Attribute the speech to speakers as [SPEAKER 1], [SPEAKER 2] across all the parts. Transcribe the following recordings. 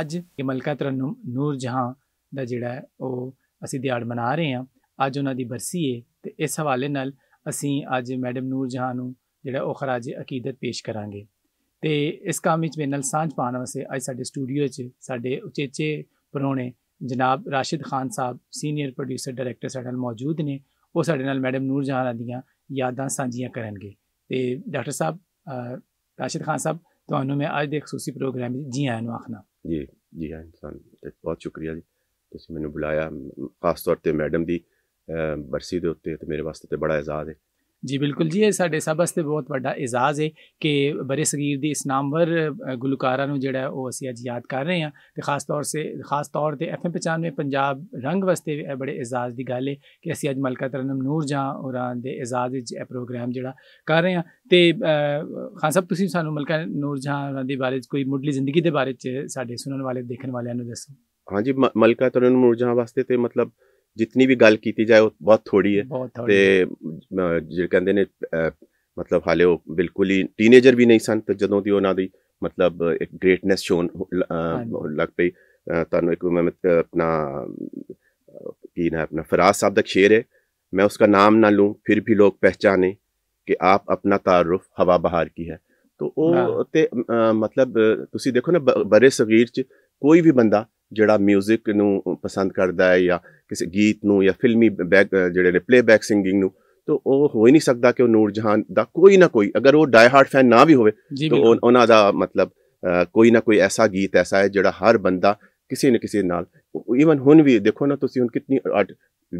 [SPEAKER 1] ਅੱਜ ਇਹ ਮਲਕਾ ਤਰਨਮ ਨੂਰ ਜਹਾਂ ਦਾ ਜਿਹੜਾ ਉਹ ਅਸੀਂ ਦਿਹਾੜ ਮਨਾ ਰਹੇ ਹਾਂ ਅੱਜ ਉਹਨਾਂ ਦੀ ਬਰਸੀ ਹੈ ਤੇ ਇਸ ਹਵਾਲੇ ਨਾਲ ਅਸੀਂ ਅੱਜ ਮੈਡਮ ਨੂਰ ਜਹਾਂ ਨੂੰ ਜਿਹੜਾ ਉਹ ਖਰਾਜ ਅਕੀਦਤ ਪੇਸ਼ ਕਰਾਂਗੇ ਤੇ ਇਸ ਕੰਮ ਵਿੱਚ ਮੇਰੇ ਨਾਲ ਸਾਂਝ ਪਾਣ ਵਾਸਤੇ ਅੱਜ ਸਾਡੇ ਸਟੂਡੀਓ 'ਚ ਸਾਡੇ ਉਚੇਚੇ ਪਰੋਣੇ ਜਨਾਬ Rashid Khan Sahib senior producer director ਸਾਡੇ ਨਾਲ ਮੌਜੂਦ ਨੇ ਉਹ ਸਾਡੇ ਨਾਲ ਮੈਡਮ ਨੂਰ ਜਹਾਂ ਦੀਆਂ ਯਾਦਾਂ ਸਾਂਝੀਆਂ ਕਰਨਗੇ ਤੇ ਡਾਕਟਰ ਸਾਹਿਬ ਰਾਸ਼ਿਦ ਖਾਨ ਸਾਹਿਬ ਤੁਹਾਨੂੰ ਮੈਂ ਅੱਜ ਦੇ ਖਸੂਸੀ ਪ੍ਰੋਗਰਾਮ ਵਿੱਚ ਜੀ ਆਇਆਂ ਨੂੰ ਆਖਣਾ
[SPEAKER 2] ਜੀ ਜੀ ਹਾਂ ਸਨ ਬਹੁਤ ਸ਼ੁਕਰੀਆ ਜੀ ਤੁਸੀਂ ਮੈਨੂੰ ਬੁਲਾਇਆ ਖਾਸ ਤੌਰ ਤੇ ਮੈਡਮ ਦੀ ਬਰਸੀ ਦੇ ਉੱਤੇ ਤੇ ਮੇਰੇ ਵਾਸਤੇ ਤੇ ਬੜਾ ਇਜ਼ਾਜ਼ ਹੈ
[SPEAKER 1] ਜੀ ਬਿਲਕੁਲ ਜੀ ਇਹ ਸਾਡੇ ਸਭ ਵਾਸਤੇ ਬਹੁਤ ਵੱਡਾ ਇਜਾਜ਼ ਹੈ ਕਿ ਬਰੇ ਸਗੀਰ ਦੀ ਇਸ ਨਾਮਵਰ ਗੁਲਕਾਰਾ ਨੂੰ ਜਿਹੜਾ ਉਹ ਅਸੀਂ ਅੱਜ ਯਾਦ ਕਰ ਰਹੇ ਹਾਂ ਤੇ ਖਾਸ ਤੌਰ ਸੇ ਖਾਸ ਤੌਰ ਤੇ ਐਫਐਮ 95 ਪੰਜਾਬ ਰੰਗ ਵਾਸਤੇ ਇਹ ਬੜੇ ਇਜਾਜ਼ ਦੀ ਗੱਲ ਹੈ ਕਿ ਅਸੀਂ ਅੱਜ ਮਲਕਾ ਤਰਨਮ ਨੂਰ ਜਾਂ ਉਹਨਾਂ ਦੇ ਇਜਾਜ਼ ਵਿੱਚ ਇਹ ਪ੍ਰੋਗਰਾਮ ਜਿਹੜਾ ਕਰ ਰਹੇ ਹਾਂ ਤੇ ਖਾਨ ਸਾਹਿਬ ਤੁਸੀਂ ਸਾਨੂੰ ਮਲਕਾ ਨੂਰ ਜਾਂ ਔਰਾਂ ਦੇ ਬਾਰੇ ਕੋਈ ਮੁੱਢਲੀ ਜ਼ਿੰਦਗੀ ਦੇ ਬਾਰੇ ਚ ਸਾਡੇ ਸੁਣਨ ਵਾਲੇ ਦੇਖਣ ਵਾਲਿਆਂ ਨੂੰ ਦੱਸੋ
[SPEAKER 2] ਹਾਂਜੀ ਮਲਕਾ ਤਰਨਮ ਨੂਰ ਜਾਂ ਵਾਸਤੇ ਤੇ ਮਤਲਬ ਜਿੰਨੀ ਵੀ ਗੱਲ ਕੀਤੀ ਜਾਏ ਉਹ ਬਹੁਤ ਥੋੜੀ ਹੈ ਤੇ ਜਿਹੜੇ ਕਹਿੰਦੇ ਨੇ ਮਤਲਬ ਹਾਲੇ ਉਹ ਬਿਲਕੁਲ ਹੀ ਟੀਨੇਜਰ ਵੀ ਨਹੀਂ ਸਨ ਤੇ ਜਦੋਂ ਦੀ ਉਹਨਾਂ ਦੀ ਮਤਲਬ ਇੱਕ ਗ੍ਰੇਟਨੈਸ ਸ਼ੋਨ ਲੱਗ ਪਈ ਤੁਹਾਨੂੰ ਇੱਕ ਮੈਂ ਆਪਣਾ ਕੀ ਨਾ ਆਪਣਾ ਫਰਾਜ਼ ਸਾਹਿਬ ਦਾ ਸ਼ੇਰ ਹੈ मैं उसका ਨਾਮ ਨਾ ਲੂੰ ਫਿਰ ਵੀ ਲੋਕ ਪਹਿਚਾਨੇ ਕਿ ਆਪ ਆਪਣਾ ਤਾਰਫ ਹਵਾ ਬਹਾਰ ਕੀ ਹੈ ਤੋ ਉਹ ਤੇ ਮਤਲਬ ਤੁਸੀਂ ਦੇਖੋ ਨਾ ਬਰੇ ਸਗੀਰ ਚ ਕੋਈ ਵੀ ਬੰਦਾ ਜਿਹੜਾ 뮤직 ਨੂੰ ਪਸੰਦ ਕਰਦਾ ਹੈ ਜਾਂ ਕਿਸੇ ਗੀਤ ਨੂੰ ਜਾਂ ਫਿਲਮੀ ਬੈਕ ਜਿਹੜੇ ਨੇ ਪਲੇਬੈਕ ਸਿੰਗਿੰਗ ਨੂੰ ਤੋ ਉਹ ਹੋ ਹੀ ਨਹੀਂ ਸਕਦਾ ਕਿ ਉਹ ਨੂਰ ਜਹਾਨ ਦਾ ਕੋਈ ਨਾ ਕੋਈ ਅਗਰ ਉਹ ਡਾਈ ਹਾਰਡ ਫੈਨ ਨਾ ਵੀ ਹੋਵੇ ਤੋ ਉਹਨਾਂ ਦਾ ਮਤਲਬ ਕੋਈ ਨਾ ਕੋਈ ਐਸਾ ਗੀਤ ਐਸਾ ਹੈ ਜਿਹੜਾ ਹਰ ਬੰਦਾ ਕਿਸੇ ਨਾ ਕਿਸੇ ਨਾਲ ਈਵਨ ਹੁਣ ਵੀ ਦੇਖੋ ਨਾ ਤੁਸੀਂ ਹੁਣ ਕਿੰਨੀ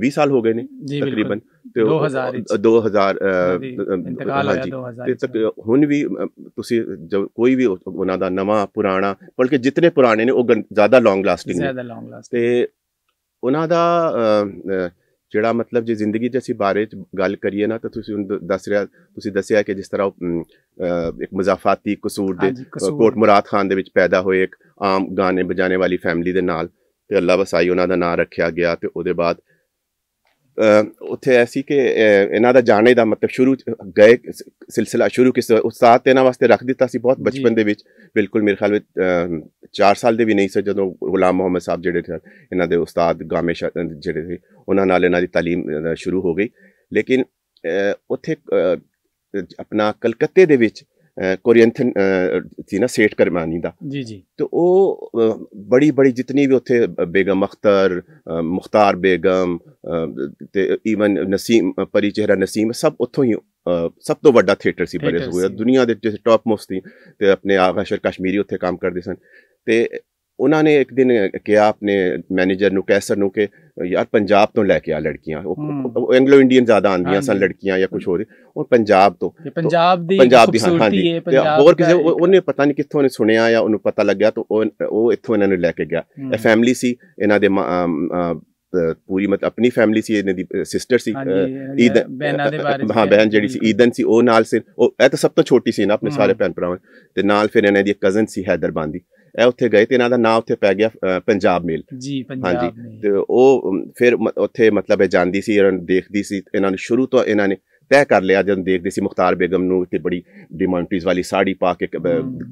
[SPEAKER 2] 20 ਸਾਲ ਹੋ ਗਏ ਨੇ ਤਕਰੀਬਨ ਤੇ 2000 2000 ਹਾਂਜੀ ਤੇ ਤੱਕ ਹੁਣ ਵੀ ਤੁਸੀਂ ਜਦ ਕੋਈ ਵੀ ਉਹਨਾਂ ਦਾ ਨਵਾਂ ਪੁਰਾਣਾ ਬਲਕਿ ਜਿੰਨੇ ਪੁਰਾਣੇ ਨੇ ਉਹ ਜ਼ਿਆਦਾ ਲੌਂਗ ਲਾਸਟਿੰਗ ਨੇ ਜ਼ਿਆਦਾ ਲੌਂਗ ਲਾਸਟਿੰਗ ਤੇ ਉਹਨਾਂ ਦਾ ਜਿਹੜਾ ਮਤਲਬ ਜੇ ਜ਼ਿੰਦਗੀ ਦੇ ਅਸੀਂ ਬਾਰੇ ਗੱਲ ਕਰੀਏ ਨਾ ਤਾਂ ਤੁਸੀਂ ਦੱਸ ਰਿਹਾ ਤੁਸੀਂ ਦੱਸਿਆ ਕਿ ਜਿਸ ਤਰ੍ਹਾਂ ਇੱਕ ਮਜ਼ਾਫਾਤੀ ਕਸੂਰ ਦੇ ਕੋਟ ਮੁਰਾਦ ਖਾਨ ਦੇ ਵਿੱਚ ਪੈਦਾ ਹੋਏ ਇੱਕ ਆਮ ਗਾਣੇ ਬਜਾਣੇ ਵਾਲੀ ਫੈਮਿਲੀ ਦੇ ਨਾਲ ਤੇ ਅੱਲਾ ਵਸਾਈ ਉਹਨਾਂ ਦਾ ਨਾਮ ਰੱਖਿਆ ਗਿਆ ਤੇ ਉਹਦੇ ਬਾਅਦ ਉੱਥੇ ਐਸੀ ਕਿ ਇਹਨਾਂ ਦਾ ਜਾਣੇ ਦਾ ਮਤਲਬ ਸ਼ੁਰੂ ਗਏ ਸਿਲਸਿਲਾ ਸ਼ੁਰੂ ਕਿਸ ਉਸਤਾਦ ਤੇ ਨਾ ਵਾਸਤੇ ਰੱਖ ਦਿੱਤਾ ਸੀ ਬਹੁਤ ਬਚਪਨ ਦੇ ਵਿੱਚ ਬਿਲਕੁਲ ਮੇਰੇ ਖਿਆਲ ਵਿੱਚ 4 ਸਾਲ ਦੇ ਵੀ ਨਹੀਂ ਸੀ ਜਦੋਂ ਗੁਲਾਮ ਮੁਹੰਮਦ ਸਾਹਿਬ ਜਿਹੜੇ ਸਨ ਇਹਨਾਂ ਦੇ ਉਸਤਾਦ ਗਾਮੇ ਜਿਹੜੇ ਸੀ ਉਹਨਾਂ ਨਾਲ ਇਹਨਾਂ ਦੀ تعلیم ਸ਼ੁਰੂ ਹੋ ਗਈ ਲੇਕਿਨ ਉੱਥੇ ਆਪਣਾ ਕਲਕੱਤੇ ਦੇ ਵਿੱਚ ਕੋਰੀਅਨਥਨ ਸੀ ਨਾ सेठ ਕਰਮਾਨੀ ਦਾ ਜੀ ਜੀ ਤੇ ਉਹ ਬੜੀ ਬੜੀ ਜਿੰਨੀ ਵੀ ਉੱਥੇ ਬੇਗਮ ਅਖਤਰ ਮੁਖਤਾਰ बेगम ਤੇ ਇਵਨ ਨਸੀਮ ਪਰੀ ਚਿਹਰਾ ਨਸੀਮ ਸਭ ਉੱਥੋਂ ਹੀ ਸਭ ਤੋਂ ਵੱਡਾ ਥੀਏਟਰ ਸੀ ਬਰੇ ਹੋਇਆ ਦੁਨੀਆ ਦੇ ਟੌਪ ਮੋਸਟ ਸੀ ਤੇ ਆਪਣੇ ਆਗਾਸ਼ਰ ਕਸ਼ਮੀਰੀ ਉੱਥੇ ਕੰਮ ਕਰਦੇ ਸਨ ਤੇ ਉਹਨਾਂ ਨੇ ਇੱਕ ਦਿਨ ਕਿਹਾ ਆਪਣੇ ਮੈਨੇਜਰ ਨੂੰ ਕੈਸਰ ਨੂੰ ਕਿ ਯਾਰ ਪੰਜਾਬ ਤੋਂ ਲੈ ਕੇ ਆ ਲੜਕੀਆਂ ਉਹ ਐਂਗਲੋ ਇੰਡੀਅਨ ਜ਼ਿਆਦਾ ਆਂਦੀਆਂ ਸਨ ਲੜਕੀਆਂ ਜਾਂ ਕੁਝ ਹੋਰ ਉਹ ਪੰਜਾਬ ਤੋਂ
[SPEAKER 1] ਪੰਜਾਬ ਦੀ ਪੰਜਾਬ ਦੀ ਹਾਂ ਹਾਂਜੀ ਹੋਰ ਕਿਸੇ ਉਹਨੇ
[SPEAKER 2] ਪਤਾ ਨਹੀਂ ਕਿੱਥੋਂ ਨੇ ਸੁਣਿਆ ਜਾਂ ਉਹਨੂੰ ਪਤਾ ਲੱਗਿਆ ਤਾਂ ਉਹ ਉਹ ਇੱਥੋਂ ਇਹਨਾਂ ਨੂੰ ਲੈ ਕੇ ਗਿਆ ਇਹ ਫੈਮਿਲੀ ਸੀ ਇਹਨਾਂ ਦੇ ਪੂਰੀ ਮਤ ਆਪਣੀ ਫੈਮਿਲੀ ਸੀ ਇਹਨਾਂ ਦੀ ਸਿਸਟਰ ਸੀ ਈਦ ਹਾਂ ਬਹਿਨ ਜਿਹੜੀ ਸੀ ਈਦਨ ਸੀ ਉਹ ਨਾਲ ਸੀ ਉਹ ਇਹ ਤਾਂ ਸਭ ਤੋਂ ਛੋਟੀ ਸੀ ਨਾ ਆਪਣੇ ਸਾਰੇ ਭੈਣ ਭਰਾਵਾਂ ਤੇ ਨਾਲ ਫਿਰ ਇਹਨਾਂ ਦੀ ਕਜ਼ਨ ਸੀ ਹੈਦਰਬਾਦੀ ਇਹ ਉੱਥੇ ਗਏ ਤੇ ਇਹਨਾਂ ਦਾ ਨਾਮ ਉੱਥੇ ਪੈ ਗਿਆ ਪੰਜਾਬ ਮੇਲ ਜੀ ਪੰਜਾਬ ਮੇਲ ਤੇ ਉਹ ਫਿਰ ਉੱਥੇ ਮਤਲਬ ਇਹ ਜਾਂਦੀ ਸੀ ਇਹਨਾਂ ਨੂੰ ਦੇਖਦੀ ਸੀ ਇਹਨਾਂ ਨੂੰ ਸ਼ੁਰੂ ਤੋਂ ਇਹਨਾਂ ਨੇ ਤੈਅ ਕਰ ਲਿਆ ਜਦੋਂ ਦੇਖਦੇ ਸੀ ਮੁਖਤਾਰ ਬੇਗਮ ਨੂੰ ਤੇ ਬੜੀ ਡਿਮਾਂਟਿਸ ਵਾਲੀ ਸਾੜੀ ਪਾ ਕੇ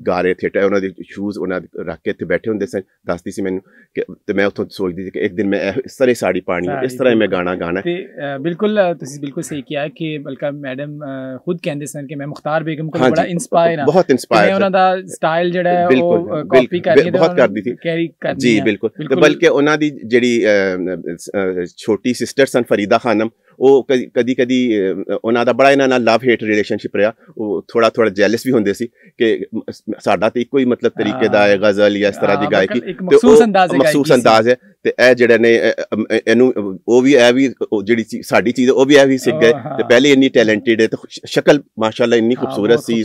[SPEAKER 2] ਗਾ ਰਹੇ ਥੇ ਉਹਨਾਂ ਦੇ ਸ਼ੂਜ਼ ਉਹਨਾਂ ਦੇ ਰੱਖ ਕੇ ਇੱਥੇ ਬੈਠੇ ਹੁੰਦੇ ਸਨ ਦੱਸਦੀ ਸੀ ਮੈਨੂੰ ਕਿ ਤੇ ਮੈਂ ਉੱਥੋਂ ਸੋਚਦੀ ਸੀ ਕਿ ਇੱਕ ਦਿਨ ਮੈਂ ਇਸ ਤਰ੍ਹਾਂ ਸਾੜੀ ਪਾਣੀ ਇਸ ਤਰ੍ਹਾਂ ਮੈਂ ਗਾਣਾ ਗਾਣਾ ਤੇ
[SPEAKER 1] ਬਿਲਕੁਲ ਤੁਸੀਂ ਬਿਲਕੁਲ ਸਹੀ ਕਿਹਾ ਕਿ ਬਲਕਿ ਮੈਡਮ ਖੁਦ ਕਹਿੰਦੇ ਸਨ ਕਿ ਮੈਂ ਮੁਖਤਾਰ ਬੇਗਮ ਕੋਲ ਬੜਾ ਇਨਸਪਾਇਰ ਹਾਂ ਬਹੁਤ ਇਨਸਪਾਇਰ ਮੈਂ ਉਹਨਾਂ ਦਾ ਸਟਾਈਲ ਜਿਹੜਾ ਹੈ ਉਹ ਕਾਪੀ ਕਰਕੇ ਬਹੁਤ ਕਰਦੀ
[SPEAKER 2] ਸੀ ਕੈਰੀ ਕਰਦੀ ਜੀ ਬਿਲਕੁਲ ਤੇ ਬਲਕਿ ਉਹਨਾਂ ਦੀ ਜਿਹੜੀ ਛੋਟੀ ਸਿਸਟਰ ਸਨ ਫਰੀਦਾ ਖਾਨਮ ਉਹ ਕਦੀ ਕਦੀ ਉਹਨਾਂ ਦਾ ਬੜਾ ਇਹਨਾਂ ਨਾਲ ਲਵ ਹੇਟ ਰਿਲੇਸ਼ਨਸ਼ਿਪ ਰਿਹਾ ਉਹ ਥੋੜਾ ਥੋੜਾ ਜੈਲਸ ਵੀ ਹੁੰਦੇ ਸੀ ਕਿ ਸਾਡਾ ਤੇ ਇੱਕੋ ਹੀ ਮਤਲਬ ਤਰੀਕੇ ਦਾ ਹੈ ਗਜ਼ਲ ਜਾਂ ਇਸ ਤਰ੍ਹਾਂ ਦੀ ਗਾਇਕੀ ਤੇ ਉਹ ਮਖਸੂਸ ਅੰਦਾਜ਼ ਹੈ ਤੇ ਇਹ ਜਿਹੜੇ ਨੇ ਇਹਨੂੰ ਉਹ ਵੀ ਇਹ ਵੀ ਜਿਹੜੀ ਸਾਡੀ ਚੀਜ਼ ਉਹ ਵੀ ਇਹ ਵੀ ਸਿੱਖ ਗਏ ਤੇ ਪਹਿਲੇ ਇੰਨੀ ਟੈਲੈਂਟਡ ਹੈ ਤੇ ਸ਼ਕਲ ਮਾਸ਼ਾਅੱਲਾ ਇੰਨੀ ਖੂਬਸੂਰਤ ਸੀ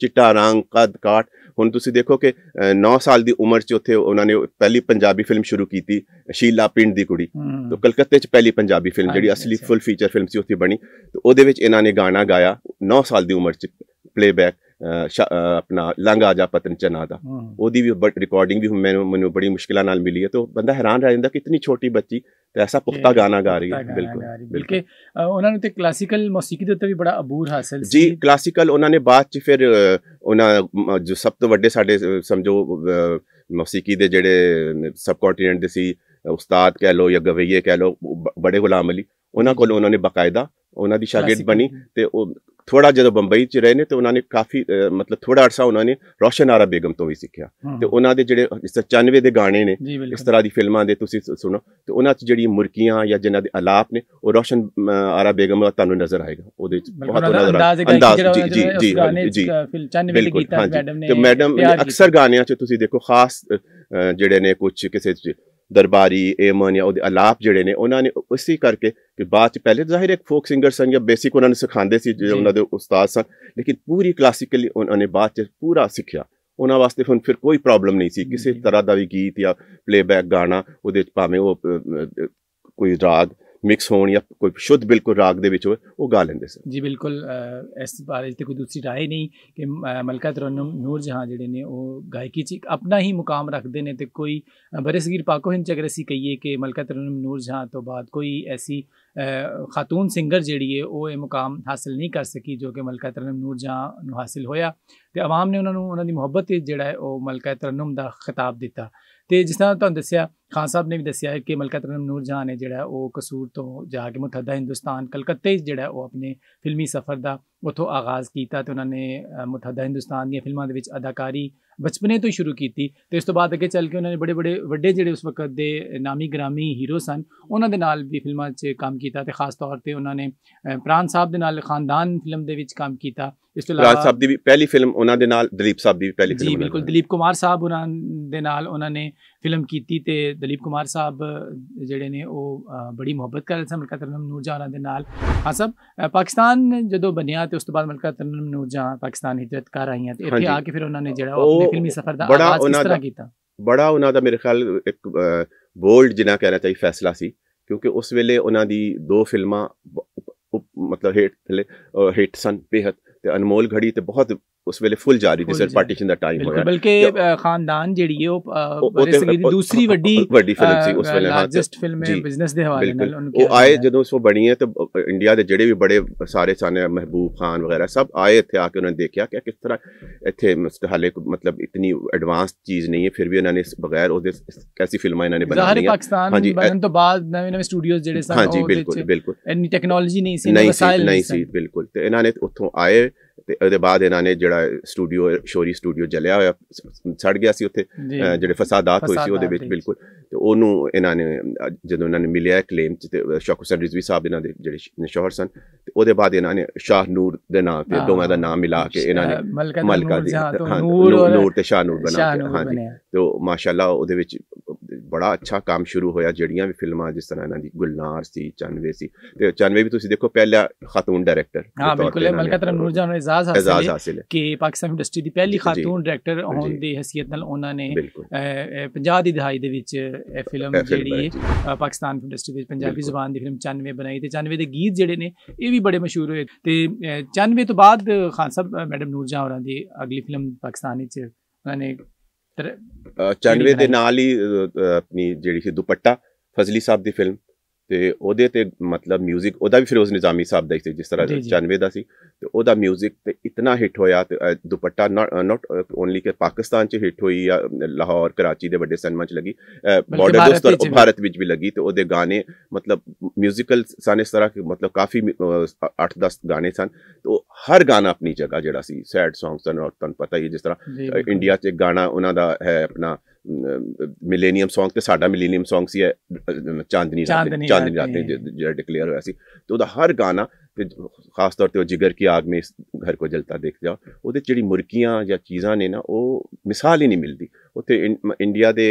[SPEAKER 2] ਚਿੱਟਾ ਰੰਗ ਕਦ ਕਾਟ ਹੁਣ ਤੁਸੀਂ ਦੇਖੋ ਕਿ 9 ਸਾਲ ਦੀ ਉਮਰ 'ਚ ਉੱਥੇ ਉਹਨਾਂ ਨੇ ਪਹਿਲੀ ਪੰਜਾਬੀ ਫਿਲਮ ਸ਼ੁਰੂ ਕੀਤੀ ਸ਼ੀਲਾ ਪਿੰਡ ਦੀ ਕੁੜੀ ਤੋਂ ਕਲਕੱਤੇ 'ਚ ਪਹਿਲੀ ਪੰਜਾਬੀ ਫਿਲਮ ਜਿਹੜੀ ਅਸਲੀ ਫੁੱਲ ਫੀਚਰ ਫਿਲਮ ਸੀ ਉੱਥੇ ਬਣੀ ਤੇ ਉਹਦੇ ਵਿੱਚ ਇਹਨਾਂ ਨੇ ਗਾਣਾ ਗਾਇਆ 9 ਸਾਲ ਦੀ ਉਮਰ 'ਚ ਪਲੇਬੈਕ ਆਪਣਾ ਲੰਗਾ ਜਾ ਪਤਨ ਚਨਾ ਦਾ ਉਹਦੀ ਵੀ ਰਿਕਾਰਡਿੰਗ ਵੀ ਮੈਨੂੰ ਮੈਨੂੰ ਬੜੀ ਮੁਸ਼ਕਿਲਾਂ ਨਾਲ ਮਿਲੀ ਹੈ ਤੇ ਬੰਦਾ ਹੈਰਾਨ ਰਹਿ ਜਾਂਦਾ ਕਿ ਇਤਨੀ ਛੋਟੀ ਬੱਚੀ ਤੇ ਐਸਾ ਪੁਖਤਾ ਗਾਣਾ ਗਾ ਰਹੀ ਹੈ ਬਿਲਕੁਲ ਬਿਲਕੁਲ
[SPEAKER 1] ਉਹਨਾਂ ਨੂੰ ਤੇ ਕਲਾਸੀਕਲ ਮੌਸੀਕੀ ਦੇ ਉੱਤੇ ਵੀ ਬੜਾ ਅਬੂਰ ਹਾਸਲ ਸੀ
[SPEAKER 2] ਜੀ ਕਲਾਸੀਕਲ ਉਹਨਾਂ ਨੇ ਬਾਅਦ ਚ ਫਿਰ ਉਹਨਾਂ ਜੋ ਸਭ ਤੋਂ ਵੱਡੇ ਸਾਡੇ ਸਮਝੋ ਮੌਸੀਕੀ ਦੇ ਜਿਹੜੇ ਸਬ ਕੰਟੀਨੈਂਟ ਦੇ ਸੀ ਉਸਤਾਦ ਕਹਿ ਲੋ ਜਾਂ ਗਵਈਏ ਕਹਿ ਲੋ ਬੜੇ ਗੁਲਾਮ ਅਲੀ ਉਹਨਾਂ ਕੋਲ ਉਹਨਾਂ ਨੇ ਬਕਾਇਦਾ ਉਹਨਾਂ ਦੀ ਸ਼ਾਗਿਰਦ ਬਣੀ ਤੇ ਉਹ ਥੋੜਾ ਜਦੋਂ ਬੰਬਈ ਚ ਰਹੇ ਨੇ ਤੇ ਉਹਨਾਂ ਨੇ ਕਾਫੀ ਮਤਲਬ ਥੋੜਾ ਅਰਸਾ ਉਹਨਾਂ ਨੇ ਰੋਸ਼ਨ ਆਰਾ ਬੇਗਮ ਤੋਂ ਵੀ ਸਿੱਖਿਆ ਤੇ ਉਹਨਾਂ ਦੇ ਜਿਹੜੇ 95 ਦੇ ਗਾਣੇ ਨੇ ਇਸ ਤਰ੍ਹਾਂ ਦੀ ਫਿਲਮਾਂ ਦੇ ਤੁਸੀਂ ਸੁਣੋ ਤੇ ਉਹਨਾਂ ਚ ਜਿਹੜੀ ਮੁਰਕੀਆਂ ਜਾਂ ਜਿਨ੍ਹਾਂ ਦੇ ਆਲਾਪ ਨੇ ਉਹ ਰੋਸ਼ਨ ਆਰਾ ਬੇਗਮ ਦਾ ਤੁਹਾਨੂੰ ਨਜ਼ਰ ਆਏਗਾ ਉਹਦੇ ਚ ਬਹੁਤ ਨਜ਼ਰ ਦਾ ਅੰਦਾਜ਼ ਜੀ ਜੀ ਜੀ ਜੀ 95 ਦੇ ਗੀਤਾਂ ਮੈਡਮ ਨੇ ਤੇ ਮੈਡਮ ਅਕਸਰ ਗਾਣਿਆਂ ਚ ਤੁਸੀਂ ਦੇਖੋ ਖਾਸ ਜਿਹੜੇ ਨੇ ਕੁਝ ਕਿਸੇ ਦਰਬਾਰੀ ਏਮਨ ਜਾਂ ਉਹਦੇ ਆਲਾਪ ਜਿਹੜੇ ਨੇ ਉਹਨਾਂ ਨੇ ਉਸੇ ਕਰਕੇ ਕਿ ਬਾਅਦ ਚ ਪਹਿਲੇ ਜ਼ਾਹਿਰ ਇੱਕ ਫੋਕ ਸਿੰਗਰ ਸਨ ਜਾਂ ਬੇਸਿਕ ਉਹਨਾਂ ਨੇ ਸਿਖਾਉਂਦੇ ਸੀ ਜਿਹੜੇ ਉਹਨਾਂ ਦੇ ਉਸਤਾਦ ਸਨ ਲੇਕਿਨ ਪੂਰੀ ਕਲਾਸਿਕਲੀ ਉਹਨਾਂ ਨੇ ਬਾਅਦ ਚ ਪੂਰਾ ਸਿੱਖਿਆ ਉਹਨਾਂ ਵਾਸਤੇ ਹੁਣ ਫਿਰ ਕੋਈ ਪ੍ਰੋਬਲਮ ਨਹੀਂ ਸੀ ਕਿਸੇ ਤਰ੍ਹਾਂ ਦਾ ਵੀ ਗੀਤ ਜਾਂ ਪਲੇਬੈਕ ਗਾਣਾ ਉਹਦੇ ਚ ਭਾਵੇਂ ਉਹ ਕੋਈ ਰਾਗ ਮਿਕਸ ਹੋਣ ਜਾਂ ਕੋਈ ਸ਼ੁੱਧ ਬਿਲਕੁਲ ਰਾਗ ਦੇ ਵਿੱਚ ਹੋਵੇ ਉਹ ਗਾ ਲੈਂਦੇ ਸੀ
[SPEAKER 1] ਜੀ ਬਿਲਕੁਲ ਇਸ ਬਾਰੇ ਤੇ ਕੋਈ ਦੂਸਰੀ رائے ਨਹੀਂ ਕਿ ਮਲਕਾ ਤਰਨਮ ਨੂਰ ਜਹਾਂ ਜਿਹੜੇ ਨੇ ਉਹ ਗਾਇਕੀ 'ਚ ਇੱਕ ਆਪਣਾ ਹੀ ਮੁਕਾਮ ਰੱਖਦੇ ਨੇ ਤੇ ਕੋਈ ਬਰੇਸਗੀਰ ਪਾਕੋ ਹਿੰਦ ਅਗਰ ਅਸੀਂ ਕਹੀਏ ਕਿ ਮਲਕਾ ਤਰਨਮ ਨੂਰ ਜਹਾਂ ਤੋਂ ਬਾਅਦ ਕੋਈ ਐਸੀ ਖਾਤੂਨ ਸਿੰਗਰ ਜਿਹੜੀ ਹੈ ਉਹ ਇਹ ਮੁਕਾਮ ਹਾਸਲ ਨਹੀਂ ਕਰ ਸਕੀ ਜੋ ਕਿ ਮਲਕਾ ਤਰਨਮ ਨੂਰ ਜਹਾਂ ਨੂੰ ਹਾਸਲ ਹੋਇਆ ਤੇ ਆਵਾਮ ਨੇ ਉਹਨਾਂ ਨੂੰ ਉਹਨਾਂ ਦੀ ਮੁਹੱਬਤ ਜਿਹੜਾ ਹੈ ਉਹ ਮਲਕਾ ਤਰਨਮ ਦਾ ਖਿਤਾਬ ਦਿੱਤਾ ਤੇ ਜਿਸ ਤਰ੍ਹਾਂ ਤੁਹਾਨੂੰ ਦੱਸਿਆ ਖਾਨ ਸਾਹਿਬ ਨੇ ਵੀ ਦੱਸਿਆ ਹੈ ਕਿ ਮਲਕਤ ਤਰਨਮ ਨੂਰ ਜਹਾਂ ਨੇ ਜਿਹੜਾ ਉਹ ਕਸੂਰ ਤੋਂ ਜਾ ਕੇ ਮੁਤਹਦਾ ਹਿੰਦੁਸਤਾਨ ਕਲਕੱਤੇ ਜਿਹੜਾ ਉਹ ਆਪਣੇ ਫਿਲਮੀ ਸਫ਼ਰ ਦਾ ਉਥੋਂ ਆਗਾਜ਼ ਕੀਤਾ ਤੇ ਉਹਨਾਂ ਨੇ ਮੁਤਹਦਾ ਹਿੰਦੁਸਤਾਨ ਦੀਆਂ ਫਿਲਮਾਂ ਦੇ ਵਿੱਚ ਅਦਾਕਾਰੀ ਬਚਪਨੇ ਤੋਂ ਸ਼ੁਰੂ ਕੀਤੀ ਤੇ ਇਸ ਤੋਂ ਬਾਅਦ ਅੱਗੇ ਚੱਲ ਕੇ ਉਹਨਾਂ ਨੇ ਬੜੇ ਬੜੇ ਵੱਡੇ ਜਿਹੜੇ ਉਸ ਵਕਤ ਦੇ ਨਾਮੀ ਗ੍ਰਾਮੀ ਹੀਰੋ ਸਨ ਉਹਨਾਂ ਦੇ ਨਾਲ ਵੀ ਫਿਲਮਾਂ 'ਚ ਕੰਮ ਕੀਤਾ ਤੇ ਖਾਸ ਤੌਰ ਤੇ ਉਹਨਾਂ ਨੇ ਪ੍ਰਾਨ ਸਾਹਿਬ ਦੇ ਨਾਲ ਖਾਨਦਾਨ ਫਿਲਮ ਦੇ ਵਿੱਚ ਕੰਮ ਕੀਤਾ ਇਸ ਤੋਂ ਇਲਾਵਾ ਰਾਜ ਸਾਹਿਬ
[SPEAKER 2] ਦੀ ਵੀ ਪਹਿਲੀ ਫਿਲਮ ਉਹਨਾਂ ਦੇ ਨਾਲ ਦਲੀਪ ਸਾਹਿਬ ਦੀ ਵੀ ਪਹਿਲੀ ਫਿਲਮ ਜੀ ਬਿਲਕੁਲ ਦਲੀਪ
[SPEAKER 1] ਕੁਮਾਰ ਸਾਹਿਬ ਉਹਨਾਂ ਦੇ ਨਾਲ ਉਹਨਾਂ ਨੇ ਫਿਲਮ ਕੀਤੀ ਤੇ ਦਲੀਪ ਕੁਮਾਰ ਸਾਹਿਬ ਜਿਹੜੇ ਨੇ ਉਹ ਬੜੀ ਮੁਹੱਬਤ ਕਰਦੇ ਸਨ ਮਲਕਾ ਤਰਨਮ ਨੂਰਜਾਨ ਦੇ ਨਾਲ ਆ ਸਭ ਪਾਕਿਸਤਾਨ ਜਦੋਂ ਬਣਿਆ ਤੇ ਉਸ ਤੋਂ ਬਾਅਦ ਮਲਕਾ ਤਰਨਮ ਨੂਰਜਾਨ ਪਾਕਿਸਤਾਨ ਹਿਜਰਤ ਕਰ ਆਈਆਂ ਤੇ ਇੱਥੇ ਆ ਕੇ ਫਿਰ ਉਹਨਾਂ ਨੇ ਜਿਹੜਾ ਉਹ ਆਪਣੇ ਫਿਲਮੀ ਸਫ਼ਰ ਦਾ ਆਗਾਜ਼ ਕਿਸ ਤਰ੍ਹਾਂ ਕੀਤਾ
[SPEAKER 2] ਬੜਾ ਉਹਨਾਂ ਦਾ ਮੇਰੇ ਖਿਆਲ ਇੱਕ ਬੋਲਡ ਜਿਨਾ ਕਹਿਣਾ ਚਾਹੀਦਾ ਫੈਸਲਾ ਸੀ ਕਿਉਂਕਿ ਉਸ ਵੇਲੇ ਉਹਨਾਂ ਦੀ ਦੋ ਫਿਲਮਾਂ ਮਤਲਬ ਹੇਟ ਹਿੱਟ ਸਨ ਬੇਹਦ ਤੇ ਅਨਮੋਲ ਘੜੀ ਤੇ ਬਹੁਤ ਉਸ ਵੇਲੇ ਫੁੱਲ ਜਾਰੀ ਸਰ ਪਾਰਟੀਸ਼ਨ ਦਾ ਟਾਈਮ ਹੋਇਆ ਬਲਕਿ
[SPEAKER 1] ਖਾਨਦਾਨ ਜਿਹੜੀ ਹੈ ਉਹ ਬਰੇਸਗੀ ਦੀ
[SPEAKER 2] ਦੂਸਰੀ ਵੱਡੀ ਵੱਡੀ ਫਿਲਮ ਸੀ ਉਸ ਵੇਲੇ ਹਾਂ ਜਸਟ ਫਿਲਮ ਹੈ ਬਿਜ਼ਨਸ ਦੇ ਹਵਾਲੇ ਨਾਲ ਉਹਨਾਂ ਉਹ ਆਏ ਜਦੋਂ ਉਸ ਉਹ ਬਣੀ ਹੈ ਤੇ ਇੰਡੀਆ ਦੇ ਜਿਹੜੇ ਵੀ ਬੜੇ ਸਾਰੇ ਸਾਨੇ ਮਹਿਬੂਬ ਖਾਨ ਵਗੈਰਾ ਸਭ ਆਏ ਇੱਥੇ ਆ ਕੇ ਉਹਨਾਂ ਨੇ ਦੇਖਿਆ ਕਿ ਕਿਸ ਤਰ੍ਹਾਂ ਇੱਥੇ ਹਾਲੇ ਮਤਲਬ ਇਤਨੀ ਐਡਵਾਂਸ ਚੀਜ਼ ਨਹੀਂ ਹੈ ਫਿਰ ਵੀ ਉਹਨਾਂ ਨੇ ਬਗੈਰ ਉਹਦੇ ਕੈਸੀ ਫਿਲਮਾਂ ਇਹਨਾਂ ਨੇ ਬਣਾਈਆਂ ਹਾਂਜੀ ਪਾਕਿਸਤਾਨ ਬਣਨ ਤੋਂ
[SPEAKER 1] ਬਾਅਦ ਨਵੇਂ ਨਵੇਂ ਸਟੂਡੀਓਜ਼ ਜਿਹੜੇ ਸਨ ਉਹ ਵਿੱਚ ਐਨੀ ਇੰਨੀ ਟੈਕਨੋਲੋਜੀ ਨਹੀਂ ਸੀ ਨਹੀਂ ਸੀ
[SPEAKER 2] ਬਿਲਕੁਲ ਤੇ ਇਹਨਾਂ ਨੇ ਉੱਥੋਂ ਆਏ ਤੇ ਉਹਦੇ ਬਾਅਦ ਇਹਨਾਂ ਨੇ ਜਿਹੜਾ ਸਟੂਡੀਓ ਸ਼ੋਰੀ ਸਟੂਡੀਓ ਜਲਿਆ ਹੋਇਆ ਛੜ ਗਿਆ ਸੀ ਉੱਥੇ ਜਿਹੜੇ ਫਸਾਦਾਤ ਹੋਈ ਸੀ ਉਹਦੇ ਵਿੱਚ ਬਿਲਕੁਲ ਤੇ ਉਹਨੂੰ ਇਹਨਾਂ ਨੇ ਜਦੋਂ ਇਹਨਾਂ ਨੇ ਮਿਲਿਆ ਕਲੇਮ ਤੇ ਸ਼ੌਕ ਹੁਸੈਨ ਰਿਜ਼ਵੀ ਸਾਹਿਬ ਇਹਨਾਂ ਦੇ ਜਿਹੜੇ ਸ਼ੋਹਰ ਸਨ ਤੇ ਉਹਦੇ ਬਾਅਦ ਇਹਨਾਂ ਨੇ ਸ਼ਾਹ ਨੂਰ ਦੇ ਨਾਮ ਤੇ ਦੋਵਾਂ ਦਾ ਨਾਮ ਮਿਲਾ ਕੇ ਇਹਨਾਂ ਨੇ ਮਲਕਾ ਦੀ ਨੂਰ ਤੇ ਸ਼ਾਹ ਨੂਰ ਬਣਾ ਕੇ ਹਾਂਜੀ ਤੇ ਮਾਸ਼ਾਅੱਲਾ ਉਹਦੇ ਵਿੱਚ ਬੜਾ ਅੱਛਾ ਕੰਮ ਸ਼ੁਰੂ ਹੋਇਆ ਜਿਹੜੀਆਂ ਵੀ ਫਿਲਮਾਂ ਜਿਸ ਤਰ੍ਹਾਂ ਇਹਨਾਂ ਦੀ ਗੁਲਨਾਰ ਸੀ ਚਨਵੇ ਸੀ ਤੇ ਚਨਵੇ ਵੀ ਤੁਸੀਂ ਦੇਖੋ ਪਹਿਲਾ ਖਾਤੂਨ ਡਾਇਰੈਕਟਰ ਹਾਂ ਬਿਲਕੁਲ ਮਲਕਤ ਨੂਰ ਜਾਨ ਨੂੰ ਇਜਾਜ਼ ਹਾਸਿਲ ਹੈ
[SPEAKER 1] ਕਿ ਪਾਕਿਸਤਾਨ ਇੰਡਸਟਰੀ ਦੀ ਪਹਿਲੀ ਖਾਤੂਨ ਡਾਇਰੈਕਟਰ ਹੋਣ ਦੀ ਹیثیت ਨਾਲ ਉਹਨਾਂ ਨੇ 50 ਦੀ ਦਹਾਈ ਦੇ ਵਿੱਚ ਇਹ ਫਿਲਮ ਜਿਹੜੀ ਪਾਕਿਸਤਾਨ ਇੰਡਸਟਰੀ ਵਿੱਚ ਪੰਜਾਬੀ ਜ਼ੁਬਾਨ ਦੀ ਫਿਲਮ ਚਨਵੇ ਬਣਾਈ ਤੇ ਚਨਵੇ ਦੇ ਗੀਤ ਜਿਹੜੇ ਨੇ ਇਹ ਵੀ ਬੜੇ ਮਸ਼ਹੂਰ ਹੋਏ ਤੇ ਚਨਵੇ ਤੋਂ ਬਾਅਦ ਖਾਨ ਸਾਹਿਬ ਮੈਡਮ ਨੂਰਜਾਨ ਹੋਰਾਂ ਦੀ ਅਗਲੀ ਫਿਲਮ ਪਾਕਿਸਤਾਨੀ ਚ ਉਹਨਾਂ ਨੇ ਚੰਨਵੇ ਦੇ
[SPEAKER 2] ਨਾਲ ਹੀ ਆਪਣੀ ਜਿਹੜੀ ਸੀ ਦੁਪੱਟਾ ਫਜ਼ਲੀ ਸਾਹਿਬ ਦੀ ਫਿਲਮ ਤੇ ਉਹਦੇ ਤੇ ਮਤਲਬ 뮤직 ਉਹਦਾ ਵੀ ਫਿਰੋਜ਼ ਨਿਜ਼ਾਮੀ ਸਾਹਿਬ ਦਾ ਸੀ ਜਿਸ ਤਰ੍ਹਾਂ 94 ਦਾ ਸੀ ਤੇ ਉਹਦਾ 뮤직 ਤੇ ਇਤਨਾ ਹਿੱਟ ਹੋਇਆ ਤੇ ਦੁਪੱਟਾ ਨਾਟ ਓਨਲੀ ਕਿ ਪਾਕਿਸਤਾਨ 'ਚ ਹਿੱਟ ਹੋਈ ਜਾਂ ਲਾਹੌਰ ਕਰਾਚੀ ਦੇ ਵੱਡੇ ਸਿਨੇਮਾ 'ਚ ਲੱਗੀ ਬਾਰਡਰ ਉੱਤੇ ਭਾਰਤ ਵਿੱਚ ਵੀ ਲੱਗੀ ਤੇ ਉਹਦੇ ਗਾਣੇ ਮਤਲਬ 뮤지컬 ਸਨ ਇਸ ਤਰ੍ਹਾਂ ਕਿ ਮਤਲਬ ਕਾਫੀ 8-10 ਗਾਣੇ ਸਨ ਤੇ ਹਰ ਗਾਣਾ ਆਪਣੀ ਜਗ੍ਹਾ ਜਿਹੜਾ ਸੀ ਸੈਡ ਸੌਂਗ ਸਨ ਔਰ ਤੁਹਾਨੂੰ ਪਤਾ ਹੀ ਜਿਸ ਤਰ੍ਹਾਂ ਇੰਡੀਆ 'ਚ ਇੱਕ ਗਾਣਾ ਉਹਨਾਂ ਦਾ ਹੈ ਆਪਣਾ ਮਿਲੇਨੀਅਮ Song ਤੇ ਸਾਡਾ ਮਿਲੇਨੀਅਮ Song ਸੀ ਚਾਂਦਨੀ ਰਾਤ ਚਾਂਦਨੀ ਰਾਤ ਜਿਹੜਾ ਡਿਕਲੇਅਰ ਹੋਇਆ ਸੀ ਤੇ ਉਹਦਾ ਹਰ ਗਾਣਾ ਤੇ ਖਾਸ ਤੌਰ ਤੇ ਉਹ ਜਿਗਰ ਕੀ ਆਗ ਮੇ ਇਸ ਘਰ ਕੋ ਜਲਤਾ ਦੇਖ ਜਾ ਉਹਦੇ ਜਿਹੜੀ ਮੁਰਕੀਆਂ ਜਾਂ ਚੀਜ਼ਾਂ ਨੇ ਨਾ ਉਹ ਮਿਸਾਲ ਹੀ ਨਹੀਂ ਮਿਲਦੀ ਉੱਥੇ ਇੰਡੀਆ ਦੇ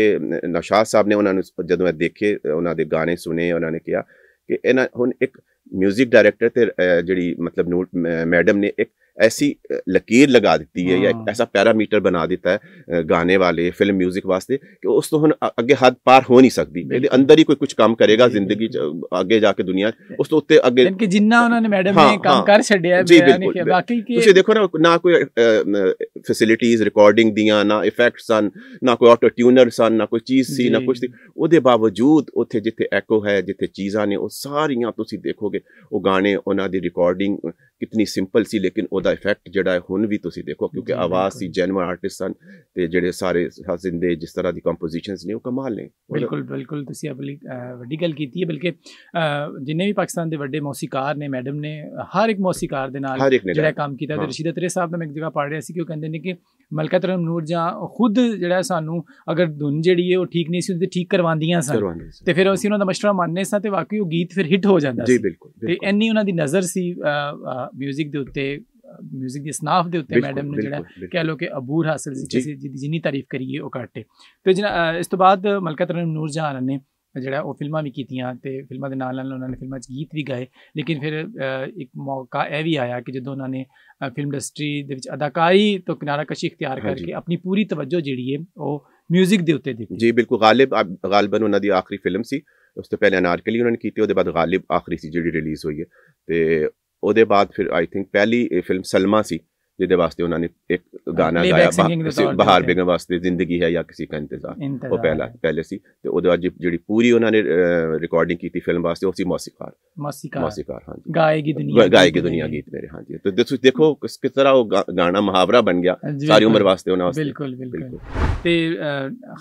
[SPEAKER 2] ਨਸ਼ਾਦ ਸਾਹਿਬ ਨੇ ਉਹਨਾਂ ਨੂੰ ਜਦੋਂ ਮੈਂ ਦੇਖੇ ਉਹਨਾਂ ਦੇ ਗਾਣੇ ਸੁਨੇ ਉਹਨਾਂ ਨੇ ਕਿਹਾ ਕਿ ਇਹਨਾਂ ਹੁਣ ਇੱਕ 뮤직 ਡਾਇਰੈਕਟਰ ਤੇ ਜਿਹੜੀ ਮਤਲਬ ਮੈਡਮ ਨੇ ਇੱਕ ਐਸੀ ਲਕੀਰ ਲਗਾ ਦਿੱਤੀ ਹੈ ਜਾਂ ਐਸਾ ਪੈਰਾਮੀਟਰ ਬਣਾ ਦਿੱਤਾ ਹੈ ਗਾਣੇ ਵਾਲੇ ਫਿਲਮ 뮤직 ਵਾਸਤੇ ਕਿ ਉਸ ਤੋਂ ਹੁਣ ਅੱਗੇ ਹੱਦ ਪਾਰ ਹੋ ਨਹੀਂ ਸਕਦੀ ਇਹਦੇ ਅੰਦਰ ਹੀ ਕੋਈ ਕੁਝ ਕੰਮ ਕਰੇਗਾ ਜ਼ਿੰਦਗੀ ਚ ਅੱਗੇ ਜਾ ਕੇ ਦੁਨੀਆ ਉਸ ਤੋਂ ਉੱਤੇ ਅੱਗੇ ਕਿ ਜਿੰਨਾ ਉਹਨਾਂ ਨੇ ਮੈਡਮ ਨੇ ਕੰਮ ਕਰ ਛੱਡਿਆ ਹੈ ਬਾਕੀ ਕਿ ਤੁਸੀਂ ਦੇਖੋ ਨਾ ਨਾ ਕੋਈ ਫੈਸਿਲਿਟੀਆਂ ਰਿਕਾਰਡਿੰਗ ਦੀਆਂ ਨਾ ਇਫੈਕਟਸ ਹਨ ਨਾ ਕੋਈ ਆਟੋ ਟਿਊਨਰ ਹਨ ਨਾ ਕੋਈ ਚੀਜ਼ ਸੀ ਨਾ ਕੁਝ ਸੀ ਉਹਦੇ ਬਾਵਜੂਦ ਉੱਥੇ ਜਿੱਥੇ ਐਕੋ ਹੈ ਜਿੱਥੇ ਚੀਜ਼ਾਂ ਨੇ ਉਹ ਸਾਰੀਆਂ ਤੁਸੀਂ ਦੇਖੋਗੇ ਉਹ ਗਾਣੇ ਉਹਨਾਂ ਦੀ ਰਿਕਾਰਡਿੰਗ ਕਿਤਨੀ ਸਿੰਪਲ ਸੀ ਲੇਕਿਨ ਉਹਦਾ ਇਫੈਕਟ ਜਿਹੜਾ ਹੈ ਹੁਣ ਵੀ ਤੁਸੀਂ ਦੇਖੋ ਕਿਉਂਕਿ ਆਵਾਜ਼ ਸੀ ਜੈਨੂਇਨ ਆਰਟਿਸਟ ਸਨ ਤੇ ਜਿਹੜੇ ਸਾਰੇ ਜ਼ਿੰਦੇ ਜਿਸ ਤਰ੍ਹਾਂ ਦੀ ਕੰਪੋਜੀਸ਼ਨਸ ਨੇ ਉਹ ਕਮਾਲ ਨੇ ਬਿਲਕੁਲ
[SPEAKER 1] ਬਿਲਕੁਲ ਤੁਸੀਂ ਆਪਣੀ ਵੱਡੀ ਗੱਲ ਕੀਤੀ ਹੈ ਬਲਕਿ ਜਿੰਨੇ ਵੀ ਪਾਕਿਸਤਾਨ ਦੇ ਵੱਡੇ ਮੌਸੀਕਾਰ ਨੇ ਮੈਡਮ ਨੇ ਹਰ ਇੱਕ ਮੌਸੀਕਾਰ ਦੇ ਨਾਲ ਜਿਹੜਾ ਕੰਮ ਕੀਤਾ ਤੇ ਰਸ਼ੀਦਾ ਤਰੇ ਸਾਹਿਬ ਨੇ ਇੱਕ ਜਗ੍ਹਾ ਪੜ੍ਹ ਰਿਆ ਸੀ ਕਿ ਉਹ ਕਹਿੰਦੇ ਨੇ ਕਿ ਮਲਕਾ ਤਰਮ ਨੂਰ ਜਾਂ ਖੁਦ ਜਿਹੜਾ ਸਾਨੂੰ ਅਗਰ ਧੁਨ ਜਿਹੜੀ ਹੈ ਉਹ ਠੀਕ ਨਹੀਂ ਸੀ ਉਹ ਠੀਕ ਕਰਵਾਉਂਦੀਆਂ ਸਨ ਤੇ ਫਿਰ ਅਸੀਂ ਉਹਨਾਂ ਦਾ ਮਸ਼ਵਰਾ ਮੰਨਨੇ ਸਾਂ ਤੇ ਵਾਕਈ ਉਹ ਗੀਤ ਫਿਰ ਹਿੱਟ ਹੋ ਜਾਂਦਾ ਸੀ ਜੀ ਬਿਲਕੁਲ ਤੇ ਇੰਨੀ ਉਹਨਾਂ ਦੀ ਨਜ਼ਰ ਸੀ ਮਿਊਜ਼ਿਕ ਦੇ ਉੱਤੇ ਮਿਊਜ਼ਿਕ ਦੀ ਸਨਾਫ ਦੇ ਉੱਤੇ ਮੈਡਮ ਨੇ ਜਿਹੜਾ ਕਹਿ ਲੋ ਕਿ ਅਬੂਰ ਹਾਸਲ ਸੀ ਜਿਹਦੀ ਜਿੰਨੀ ਤਾਰੀਫ ਕਰੀਏ ਉਹ ਘੱਟ ਤੇ ਤੇ ਇਸ ਤੋਂ ਬਾਅਦ ਮਲਕਾ ਤਰਨ ਨੂਰ ਜਹਾਨ ਨੇ ਜਿਹੜਾ ਉਹ ਫਿਲਮਾਂ ਵੀ ਕੀਤੀਆਂ ਤੇ ਫਿਲਮਾਂ ਦੇ ਨਾਲ ਨਾਲ ਉਹਨਾਂ ਨੇ ਫਿਲਮਾਂ 'ਚ ਗੀਤ ਵੀ ਗਾਏ ਲੇਕਿਨ ਫਿਰ ਇੱਕ ਮੌਕਾ ਇਹ ਵੀ ਆਇਆ ਕਿ ਜਦੋਂ ਉਹਨਾਂ ਨੇ ਫਿਲਮ ਇੰਡਸਟਰੀ ਦੇ ਵਿੱਚ ਅਦਾਕਾਰੀ ਤੋਂ ਕਿਨਾਰਾ ਕਸ਼ੀ ਇਖਤਿਆਰ ਕਰਕੇ ਆਪਣੀ ਪੂਰੀ ਤਵੱਜੋ ਜਿਹੜੀ ਹੈ ਉਹ
[SPEAKER 2] ਮਿਊਜ਼ਿਕ ਦੇ ਉੱਤੇ ਦਿੱਤੀ ਜੀ ਬਿਲਕੁਲ ਗਾਲਿਬ ਗਾਲਬਨ ਉਹਨਾਂ ਦੀ ਆਖਰੀ ਫਿਲਮ ਸੀ ਉਸ ਤੋਂ ਪਹਿਲੇ ਅਨਾਰਕਲੀ ਉਹਨਾਂ ਨੇ ਕੀਤੀ ਉਹਦੇ ਬਾਅਦ ਗਾਲਿਬ ਆਖਰੀ ਸੀ ਜਿਹੜੀ ਰਿਲੀਜ਼ ਹੋਈ ਹੈ ਤੇ ਉਹਦੇ ਬਾਅਦ ਫਿਰ ਆਈ ਥਿੰਕ ਪਹਿਲੀ ਇਹ ਫਿਲਮ ਸਲਮਾ ਸੀ ਜਿਹਦੇ ਵਾਸਤੇ ਉਹਨਾਂ ਨੇ ਇੱਕ ਗਾਣਾ ਗਾਇਆ ਬਹਾਰ ਬੇਗਮ ਵਾਸਤੇ ਜ਼ਿੰਦਗੀ ਹੈ ਜਾਂ ਕਿਸੇ ਦਾ ਇੰਤਜ਼ਾਰ ਉਹ ਪਹਿਲਾ ਪਹਿਲੇ ਸੀ ਤੇ ਉਹਦੇ ਬਾਅਦ ਜਿਹੜੀ ਪੂਰੀ ਉਹਨਾਂ ਨੇ ਰਿਕਾਰਡਿੰਗ ਕੀਤੀ ਫਿਲਮ ਵਾਸਤੇ ਉਹ ਸੀ ਮੌਸੀਕਾਰ ਮੌਸੀਕਾਰ ਮੌਸੀਕਾਰ ਹਾਂਜੀ ਗਾਏਗੀ ਦੁਨੀਆ ਗਾਏਗੀ ਦੁਨੀਆ ਗੀਤ ਮੇਰੇ ਹਾਂਜੀ ਤੇ ਤੁਸੀਂ ਦੇਖੋ ਕਿਸ ਕਿਸ ਤਰ੍ਹਾਂ ਉਹ ਗਾਣਾ ਮੁਹਾਵਰਾ ਬਣ ਗਿਆ ਸਾਰੀ ਉਮਰ ਵਾਸਤੇ ਉਹਨਾਂ ਵਾਸਤੇ
[SPEAKER 1] ਬਿਲਕੁਲ ਬਿਲਕੁਲ ਤੇ